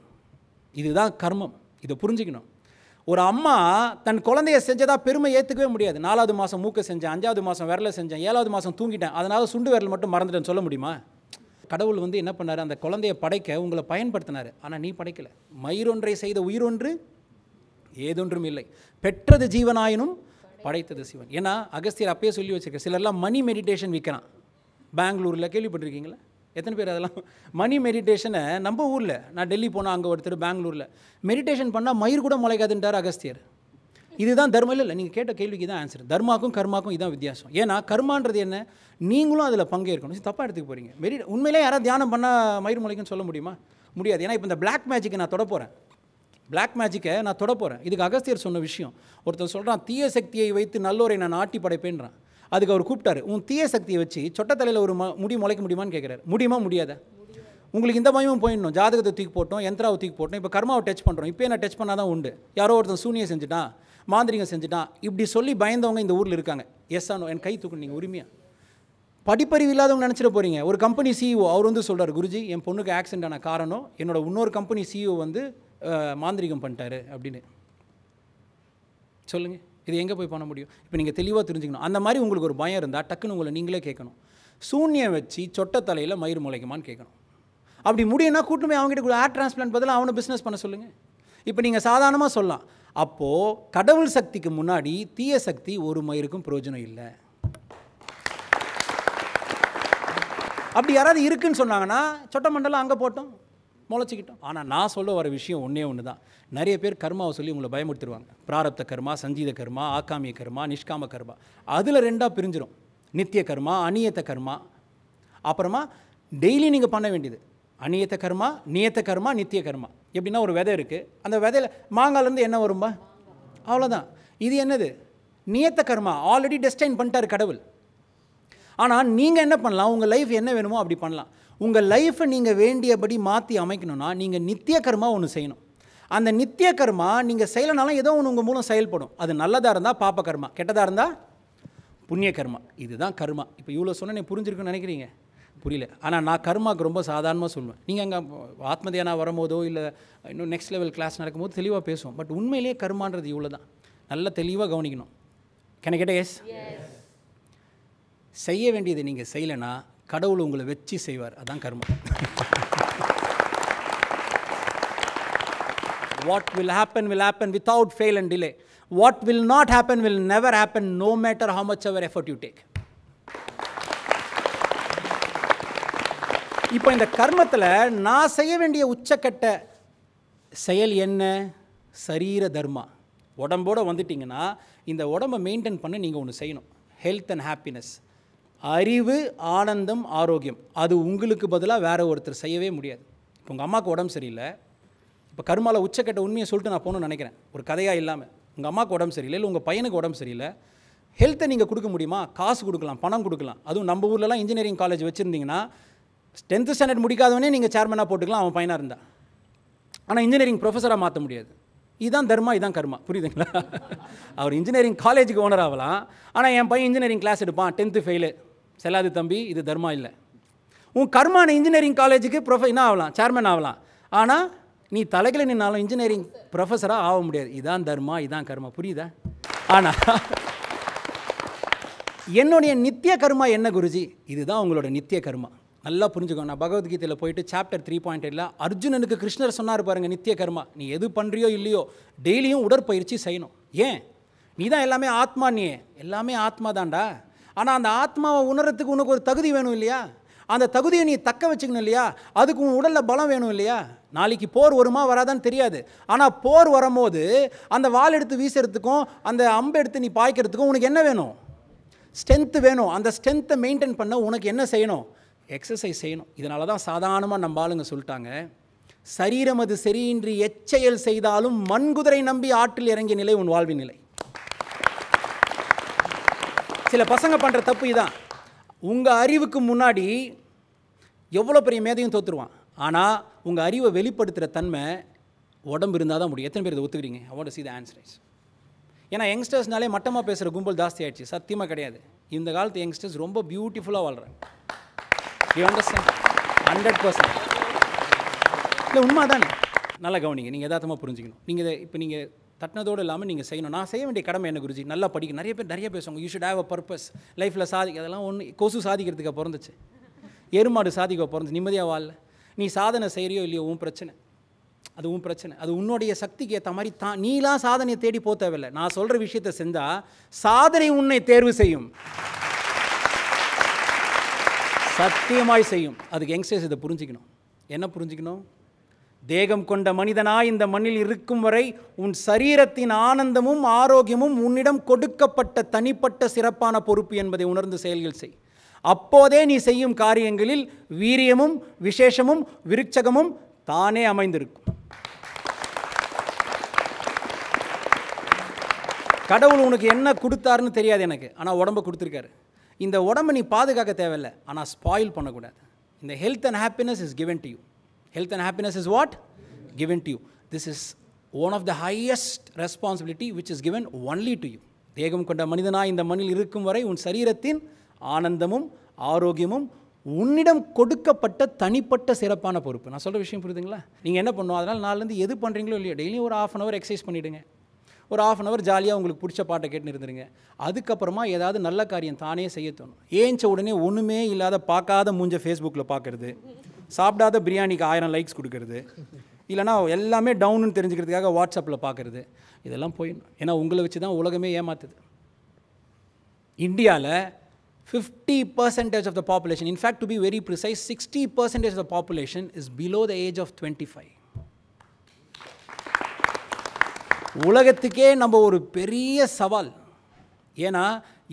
இதுதான் கர்மம் இதை புரிஞ்சுக்கணும் ஒரு அம்மா தன் குழந்தைய செஞ்சதாக பெருமை ஏற்றுக்கவே முடியாது நாலாவது மாதம் மூக்க செஞ்சேன் அஞ்சாவது மாதம் விரல செஞ்சேன் ஏழாவது மாதம் தூங்கிட்டேன் அதனால் சுண்டு விரல் மட்டும் மறந்துட்டேன்னு சொல்ல முடியுமா கடவுள் வந்து என்ன பண்ணார் அந்த குழந்தைய படைக்க உங்களை பயன்படுத்தினார் ஆனால் நீ படைக்கலை மயிரொன்றை செய்த உயிரொன்று ஏதொன்றும் இல்லை பெற்றது ஜீவனாயினும் படைத்தது சிவன் ஏன்னா அகஸ்தியர் அப்பயே சொல்லி வச்சுருக்க சிலர்லாம் மணி மெடிடேஷன் விற்கிறான் பெங்களூரில் கேள்விப்பட்டிருக்கீங்களா எத்தனை பேர் அதெல்லாம் மணி மெடிடேஷனை நம்ம ஊரில் நான் டெல்லி போனால் அங்கே ஒருத்தர் பெங்களூரில் மெடிடேஷன் பண்ணால் மயிர் கூட முளைக்காதுன்றார் அகஸ்தியர் இதுதான் தர்மம் இல்லை நீங்கள் கேட்ட கேள்விக்கு தான் ஆன்சர் தர்மாக்கும் கர்மாக்கும் இதுதான் வித்தியாசம் ஏன்னா கர்மான்றது என்ன நீங்களும் அதில் பங்கேற்கணும் தப்பாக எடுத்துக்க போகிறீங்க மெரி உண்மையிலே யாராவது தியானம் பண்ணால் மயிர் முளைக்குன்னு சொல்ல முடியுமா முடியாது ஏன்னா இப்போ இந்த பிளாக் மேஜிக்கை நான் தொட போகிறேன் பிளாக் மேஜிக்கை நான் தொட போகிறேன் இதுக்கு அகஸ்தியர் சொன்ன விஷயம் ஒருத்தர் சொல்கிறான் தீய சக்தியை வைத்து நல்லோரை நான் ஆட்டி படைப்பேன்றான் அதுக்கு அவர் கூப்பிட்டாரு உன் தீய சக்தியை வச்சு சொட்டத்தலையில் ஒரு முடி முளைக்க முடியுமான்னு கேட்குறாரு முடியுமா முடியாத உங்களுக்கு இந்த மாதிரியும் போயிடணும் ஜாதகத்தை தூக்கி போட்டோம் யந்திராவை தூக்கி போட்டோம் இப்போ கர்மாவை டச் பண்ணுறோம் இப்போ நான் டச் பண்ணால் தான் உண்டு யாரோ ஒருத்தன் சூனியை செஞ்சுட்டான் மாந்திரிகம் செஞ்சுட்டான் இப்படி சொல்லி பயந்தவங்க இந்த ஊரில் இருக்காங்க எஸ் ஆனோ என் கை தூக்கணும் நீங்கள் உரிமையாக படிப்பறிவு இல்லாதவங்க நினச்சிட போகிறீங்க ஒரு கம்பெனி சிஇஓ e அவர் வந்து சொல்கிறார் குருஜி என் பொண்ணுக்கு ஆக்சிடென்ட் ஆன காரணம் என்னோட இன்னொரு கம்பெனி சிஇஓ e வந்து மாந்திரிகம் பண்ணிட்டாரு அப்படின்னு சொல்லுங்கள் இது எங்கே போய் பண்ண முடியும் இப்போ நீங்கள் தெளிவாக தெரிஞ்சுக்கணும் அந்த மாதிரி உங்களுக்கு ஒரு பயம் இருந்தால் டக்குன்னு உங்களை நீங்களே கேட்கணும் சூன்யம் வச்சு சொட்ட தலையில் மயிர் முளைக்குமான்னு கேட்கணும் அப்படி முடியும்னா கூட்டமே அவங்ககிட்ட ஏர் டிரான்ஸ்பிளான்ட் பதிலாக அவனை பிஸ்னஸ் பண்ண சொல்லுங்கள் இப்போ நீங்கள் சாதாரணமாக சொல்லலாம் அப்போது கடவுள் சக்திக்கு முன்னாடி தீய சக்தி ஒரு மயிருக்கும் பிரயோஜனம் இல்லை அப்படி யாராவது இருக்குன்னு சொன்னாங்கன்னா சொட்ட மண்டலம் அங்கே போட்டோம் முளைச்சிக்கிட்டோம் ஆனால் நான் சொல்ல வர விஷயம் ஒன்றே ஒன்று தான் நிறைய பேர் கர்மாவை சொல்லி உங்களை பயமுறுத்திடுவாங்க பிராரப்த கர்மா சஞ்சீத கர்மா ஆக்காமிய கர்மா நிஷ்காம கர்மா அதில் ரெண்டாக பிரிஞ்சிடும் நித்திய கர்மா அநியத்த கர்மா அப்புறமா டெய்லி நீங்கள் பண்ண வேண்டியது அநியத்த கர்மா நியத்த கர்மா நித்திய கர்மா எப்படின்னா ஒரு விதை இருக்குது அந்த விதையில் மாங்காலேருந்து என்ன வரும்பா அவ்வளோதான் இது என்னது நியத்த கர்மா ஆல்ரெடி டெஸ்டைன் பண்ணிட்டார் கடவுள் ஆனால் நீங்கள் என்ன பண்ணலாம் உங்கள் லைஃப் என்ன வேணுமோ அப்படி பண்ணலாம் உங்கள் லைஃப்பை நீங்கள் வேண்டியபடி மாற்றி அமைக்கணும்னா நீங்கள் நித்திய கர்மா ஒன்று செய்யணும் அந்த நித்திய கர்மா நீங்கள் செய்யலைனாலும் ஏதோ ஒன்று உங்கள் மூலம் செயல்படும் அது நல்லதாக இருந்தால் பாப்ப கர்மா கெட்டதாக இருந்தால் புண்ணிய கர்மா இதுதான் கர்மா இப்போ இவ்வளோ சொன்ன நீ புரிஞ்சிருக்குன்னு நினைக்கிறீங்க புரியல ஆனால் நான் கர்மாவுக்கு ரொம்ப சாதாரணமாக சொல்லுவேன் நீங்கள் அங்கே ஆத்மதியானா வரும்போதோ இல்லை இன்னும் நெக்ஸ்ட் லெவல் கிளாஸ் நடக்கும்போது தெளிவாக பேசுவோம் பட் உண்மையிலேயே கர்மான்றது இவ்வளோ தான் நல்லா தெளிவாக கவனிக்கணும் கேன கேட்ட எஸ் செய்ய வேண்டியது நீங்கள் செய்யலைன்னா கடவுள் உங்களை வச்சு செய்வார் அதான் கர்மம் what will happen will happen without fail and delay what will not happen will never happen no matter how much our effort you take இப்போ இந்த கர்மத்தில் நான் செய்ய வேண்டிய உச்சக்கட்ட செயல் என்ன சரீர தர்மா உடம்போடு வந்துட்டிங்கன்னா இந்த உடம்பை மெயின்டைன் பண்ண நீங்கள் ஒன்று செய்யணும் ஹெல்த் அண்ட் ஹாப்பினஸ் அறிவு ஆனந்தம் ஆரோக்கியம் அது உங்களுக்கு பதிலாக வேறு ஒருத்தர் செய்யவே முடியாது இப்போ உங்கள் அம்மாவுக்கு உடம்பு சரியில்லை இப்போ கருமாவில் உச்சக்கட்ட உண்மையை சொல்லிட்டு நான் போகணும்னு நினைக்கிறேன் ஒரு கதையாக இல்லாமல் உங்கள் அம்மாவுக்கு உடம்பு சரியில்லை இல்லை உங்கள் பையனுக்கு உடம்பு சரியில்லை ஹெல்த்தை நீங்கள் கொடுக்க முடியுமா காசு கொடுக்கலாம் பணம் கொடுக்கலாம் அதுவும் நம்ம ஊர்லலாம் இன்ஜினியரிங் காலேஜ் வச்சுருந்தீங்கன்னா டென்த்து ஸ்டாண்டர்ட் முடிக்காதவனே நீங்கள் சேர்மனாக போட்டுக்கலாம் அவன் பையனாக இருந்தா ஆனால் இன்ஜினியரிங் ப்ரொஃபஸராக மாற்ற முடியாது இதுதான் தர்மா இதுதான் கர்மா புரியுதுங்களா அவர் இன்ஜினியரிங் காலேஜுக்கு ஓனர் ஆகலாம் ஆனால் என் பையன் இன்ஜினியரிங் கிளாஸ் எடுப்பான் டென்த்து ஃபெயிலு செல்லாது தம்பி இது தர்மா இல்லை உன் கர்மான இன்ஜினியரிங் காலேஜுக்கு ப்ரொஃப என்ன ஆகலாம் சேர்மன் ஆகலாம் ஆனால் நீ தலைகளை நின்னாலும் இன்ஜினியரிங் ப்ரொஃபஸராக ஆக முடியாது இதான் தர்மா இதான் கர்மா புரியுதா ஆனால் என்னுடைய நித்திய கர்மா என்ன குருஜி இதுதான் உங்களோட நித்திய கர்மா நல்லா புரிஞ்சுக்கோங்க நான் பகவத்கீதையில் போயிட்டு சாப்டர் த்ரீ பாயிண்ட் எயிட்ல அர்ஜுனனுக்கு கிருஷ்ணர் சொன்னார் பாருங்கள் நித்திய கர்மா நீ எது பண்ணுறியோ இல்லையோ டெய்லியும் உடற்பயிற்சி செய்யணும் ஏன் நீ தான் எல்லாமே ஆத்மா நீ எல்லாமே ஆத்மா தான்டா ஆனால் அந்த ஆத்மாவை உணரத்துக்கு உனக்கு ஒரு தகுதி வேணும் இல்லையா அந்த தகுதியை நீ தக்க வச்சுக்கணும் இல்லையா அதுக்கு உன் உடலில் பலம் வேணும் இல்லையா நாளைக்கு போர் வருமா வராதான்னு தெரியாது ஆனால் போர் வரும்போது அந்த வால் எடுத்து வீசுறதுக்கும் அந்த அம்பு எடுத்து நீ பாய்க்கிறதுக்கும் உனக்கு என்ன வேணும் ஸ்ட்ரென்த்து வேணும் அந்த ஸ்ட்ரென்த்தை மெயின்டைன் பண்ண உனக்கு என்ன செய்யணும் எக்ஸசைஸ் செய்யணும் இதனால தான் சாதாரணமாக நம்ம ஆளுங்க சொல்லிட்டாங்க சரீரம் அது சரியின்றி எச்செயல் செய்தாலும் மண்குதிரை நம்பி ஆற்றில் இறங்கிய நிலை உன் வாழ்வின் நிலை சில பசங்க பண்ணுற தப்பு இதான் உங்கள் அறிவுக்கு முன்னாடி எவ்வளோ பெரிய மேதையும் தோற்றுருவான் ஆனால் உங்கள் அறிவை வெளிப்படுத்துகிற தன்மை உடம்பு இருந்தால் தான் முடியும் எத்தனை பேர் இதை ஒத்துக்கிறீங்க I want see the answers ஏன்னா யங்ஸ்டர்ஸ்னாலே மட்டமாக பேசுகிற கும்பல் ஜாஸ்தி ஆகிடுச்சு சத்தியமாக கிடையாது இந்த காலத்து யங்ஸ்டர்ஸ் ரொம்ப பியூட்டிஃபுல்லாக வாழ்கிறாங்க யூ அண்டர்ஸ்டாண்ட் ஹண்ட்ரட் பர்சன்ட் இல்லை உண்மை தானே நல்லா கவனிங்க நீங்கள் எதார்த்தமாக புரிஞ்சுக்கணும் நீங்கள் இதை இப்போ நீங்கள் தட்டினதோடு இல்லாமல் நீங்கள் செய்யணும் நான் செய்ய வேண்டிய கடமை என்ன குருஜி நல்லா படிக்கும் நிறைய பேர் நிறைய பேசுவாங்க you should have a purpose லைஃப்பில் சாதிக்க அதெல்லாம் ஒன்று கொசு சாதிக்கிறதுக்கு பிறந்துச்சு எருமாடு சாதிக்க பிறந்து நிம்மதியாக வாழல நீ சாதனை செய்கிறியோ இல்லையோ உன் பிரச்சனை அது உன் பிரச்சனை அது உன்னுடைய சக்திக்கு ஏற்ற மாதிரி தான் நீலாம் சாதனையை தேடி போக தேவையில்லை நான் சொல்கிற விஷயத்தை செஞ்சால் சாதனை உன்னை தேர்வு செய்யும் சத்தியமாய் செய்யும் அதுக்கு யங்ஸ்டர்ஸ் இதை புரிஞ்சிக்கணும் என்ன புரிஞ்சிக்கணும் தேகம் கொண்ட மனிதனாய் இந்த மண்ணில் இருக்கும் வரை உன் சரீரத்தின் ஆனந்தமும் ஆரோக்கியமும் உன்னிடம் கொடுக்கப்பட்ட தனிப்பட்ட சிறப்பான பொறுப்பு என்பதை உணர்ந்து செயல்கள் செய் அப்போதே நீ செய்யும் காரியங்களில் வீரியமும் விசேஷமும் விருட்சகமும் தானே அமைந்திருக்கும் கடவுள் உனக்கு என்ன கொடுத்தாருன்னு தெரியாது எனக்கு ஆனால் உடம்பை கொடுத்துருக்காரு இந்த உடம்பை நீ பாதுகாக்க தேவையில்லை ஆனால் ஸ்பாயில் பண்ணக்கூடாது இந்த health and happiness is given to you Health and happiness is what? Given to you. This is one of the highest responsibility which is given only to you. தேகம் கொண்ட மனிதனாய் இந்த மண்ணில் இருக்கும் வரை உன் சரீரத்தின் ஆனந்தமும் ஆரோக்கியமும் உன்னிடம் கொடுக்கப்பட்ட தனிப்பட்ட சிறப்பான பொறுப்பு நான் சொல்கிற விஷயம் புரியுதுங்களா நீங்கள் என்ன பண்ணுவோம் அதனால் நாலுலேருந்து எது பண்ணுறீங்களோ இல்லையா டெய்லியும் ஒரு ஆஃப் அன் ஹவர் எக்ஸசைஸ் பண்ணிவிடுங்க ஒரு ஆஃப் அன் ஹவர் ஜாலியாக உங்களுக்கு பிடிச்ச பாட்டை கேட்டுன்னு இருந்துருங்க அதுக்கப்புறமா ஏதாவது நல்ல காரியம் தானே செய்ய தோணும் ஏஞ்ச உடனே ஒன்றுமே இல்லாத பார்க்காத மூஞ்ச ஃபேஸ்புக்கில் பார்க்குறது சாப்பிடாத பிரியாணிக்கு ஆயிரம் லைக்ஸ் கொடுக்கறது இல்லைனா எல்லாமே டவுன்னு தெரிஞ்சுக்கிறதுக்காக வாட்ஸ்அப்பில் பார்க்குறது இதெல்லாம் போயிடணும் ஏன்னா உங்களை வச்சு தான் உலகமே ஏமாத்துது இந்தியாவில் fifty percentage of the population in fact to be very precise sixty percentage of the population is below the age of twenty five உலகத்துக்கே நம்ம ஒரு பெரிய சவால் ஏன்னா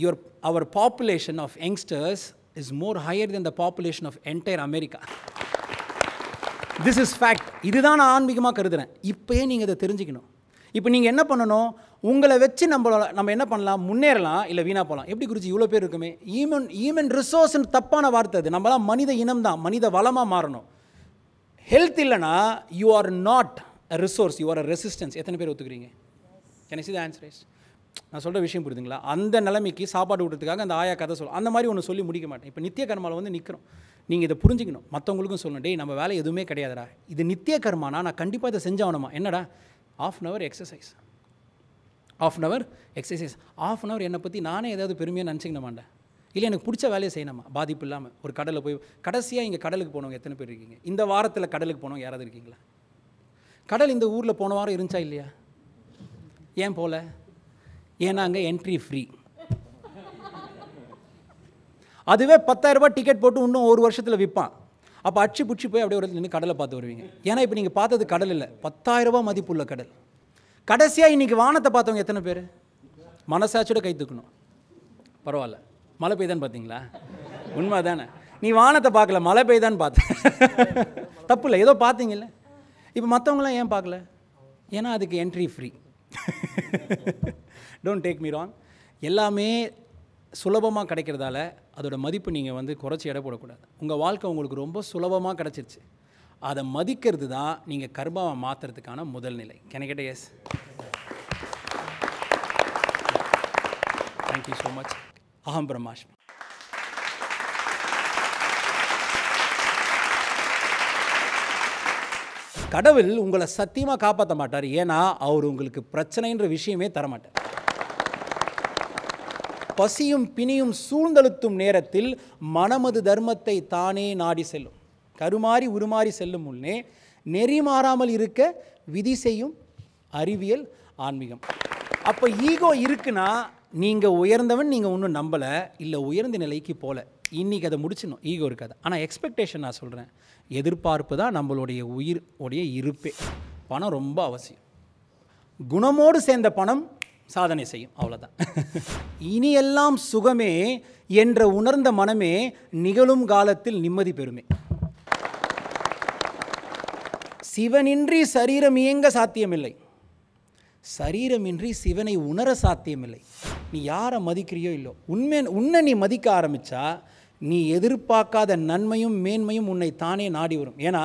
your our population of youngsters is more higher than the population of entire America this is fact இதுதான் நான் ஆன்மீகமாக கருதுகிறேன் இப்போயே நீங்கள் இதை தெரிஞ்சுக்கணும் இப்போ நீங்கள் என்ன பண்ணணும் உங்களை வச்சு நம்மளோட நம்ம என்ன பண்ணலாம் முன்னேறலாம் இல்லை வீணாக போகலாம் எப்படி குறித்து இவ்வளோ பேர் இருக்குமே ஈமன் ஈமன் ரிசோர்ஸ்னு தப்பான வார்த்தை அது நம்மளாம் மனித இனம் தான் மனித வளமாக மாறணும் ஹெல்த் இல்லைனா you are not a resource you are a resistance எத்தனை பேர் ஒத்துக்கிறீங்க எனக்கு இது ஆன்சர் இஸ் நான் சொல்கிற விஷயம் புரியுதுங்களா அந்த நிலைமைக்கு சாப்பாடு விடுறதுக்காக அந்த ஆயா கதை சொல்லும் அந்த மாதிரி ஒன்று சொல்லி முடிக்க மாட்டேன் இப்போ நித்திய கர்மாவில் வந்து நிற்கிறோம் நீங்கள் இதை புரிஞ்சுக்கணும் மற்றவங்களுக்கும் சொல்லணும் டே நம்ம வேலை எதுவுமே கிடையாதுடா இது நித்திய கர்மானா நான் கண்டிப்பாக இதை செஞ்சாகணுமா என்னடா half an hour exercise half an hour exercise half an hour என்னை பற்றி நானே ஏதாவது பெருமையாக நினச்சிக்கணுமாண்டா இல்லை எனக்கு பிடிச்ச வேலையை செய்யணுமா பாதிப்பு இல்லாமல் ஒரு கடலில் போய் கடைசியாக இங்கே கடலுக்கு போனவங்க எத்தனை பேர் இருக்கீங்க இந்த வாரத்தில் கடலுக்கு போனவங்க யாராவது இருக்கீங்களா கடல் இந்த ஊரில் போன வாரம் இருந்துச்சா இல்லையா ஏன் போகல ஏன்னா அங்கே என்ட்ரி ஃப்ரீ அதுவே ரூபாய் டிக்கெட் போட்டு இன்னும் ஒரு வருஷத்தில் விற்பான் அப்போ அச்சு பிடிச்சி போய் அப்படியே ஒரு நின்று கடலை பார்த்து வருவீங்க ஏன்னா இப்போ நீங்கள் பார்த்தது கடல் இல்லை பத்தாயிரரூபா மதிப்புள்ள கடல் கடைசியாக இன்றைக்கி வானத்தை பார்த்தவங்க எத்தனை பேர் மனசாட்சியோட கை தூக்கணும் பரவாயில்ல மழை பெய்தான்னு பார்த்தீங்களா உண்மை தானே நீ வானத்தை பார்க்கல மழை பெய்தான்னு பார்த்த தப்பு இல்லை ஏதோ பார்த்தீங்கல்ல இப்போ மற்றவங்களாம் ஏன் பார்க்கல ஏன்னா அதுக்கு entry free don't take me wrong எல்லாமே சுலபமாக கிடைக்கிறதால அதோடய மதிப்பு நீங்கள் வந்து குறைச்சி எடை போடக்கூடாது உங்கள் வாழ்க்கை உங்களுக்கு ரொம்ப சுலபமாக கிடச்சிருச்சு அதை மதிக்கிறது தான் நீங்கள் கர்மாவை மாற்றுறதுக்கான முதல் நிலை கேனகிட்ட எஸ் தேங்க்யூ ஸோ மச் அகம் பிரமாஷ் கடவுள் உங்களை சத்தியமாக காப்பாற்ற மாட்டார் ஏன்னா அவர் உங்களுக்கு பிரச்சனைன்ற விஷயமே தரமாட்டார் பசியும் பிணியும் சூழ்ந்தழுத்தும் நேரத்தில் மனமது தர்மத்தை தானே நாடி செல்லும் கருமாறி உருமாறி செல்லும் முன்னே நெறி மாறாமல் இருக்க விதி செய்யும் அறிவியல் ஆன்மீகம் அப்போ ஈகோ இருக்குன்னா நீங்கள் உயர்ந்தவன் நீங்கள் ஒன்றும் நம்பலை இல்லை உயர்ந்த நிலைக்கு போகல இன்றைக்கி அதை முடிச்சிடணும் ஈகோ இருக்காது ஆனால் எக்ஸ்பெக்டேஷன் நான் சொல்கிறேன் எதிர்பார்ப்பு தான் நம்மளுடைய உயிர் உடைய இருப்பே பணம் ரொம்ப அவசியம் குணமோடு சேர்ந்த பணம் சாதனை செய்யும் அவ்வளோதான் இனி எல்லாம் சுகமே என்ற உணர்ந்த மனமே நிகழும் காலத்தில் நிம்மதி பெறுமே சிவனின்றி சரீரம் இயங்க சாத்தியமில்லை சரீரமின்றி சிவனை உணர சாத்தியமில்லை நீ யாரை மதிக்கிறியோ இல்லை உண்மை உன்னை நீ மதிக்க ஆரம்பித்தா நீ எதிர்பார்க்காத நன்மையும் மேன்மையும் உன்னை தானே நாடி வரும் ஏன்னா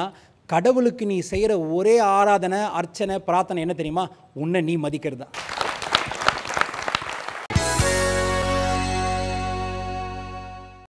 கடவுளுக்கு நீ செய்கிற ஒரே ஆராதனை அர்ச்சனை பிரார்த்தனை என்ன தெரியுமா உன்னை நீ மதிக்கிறது தான்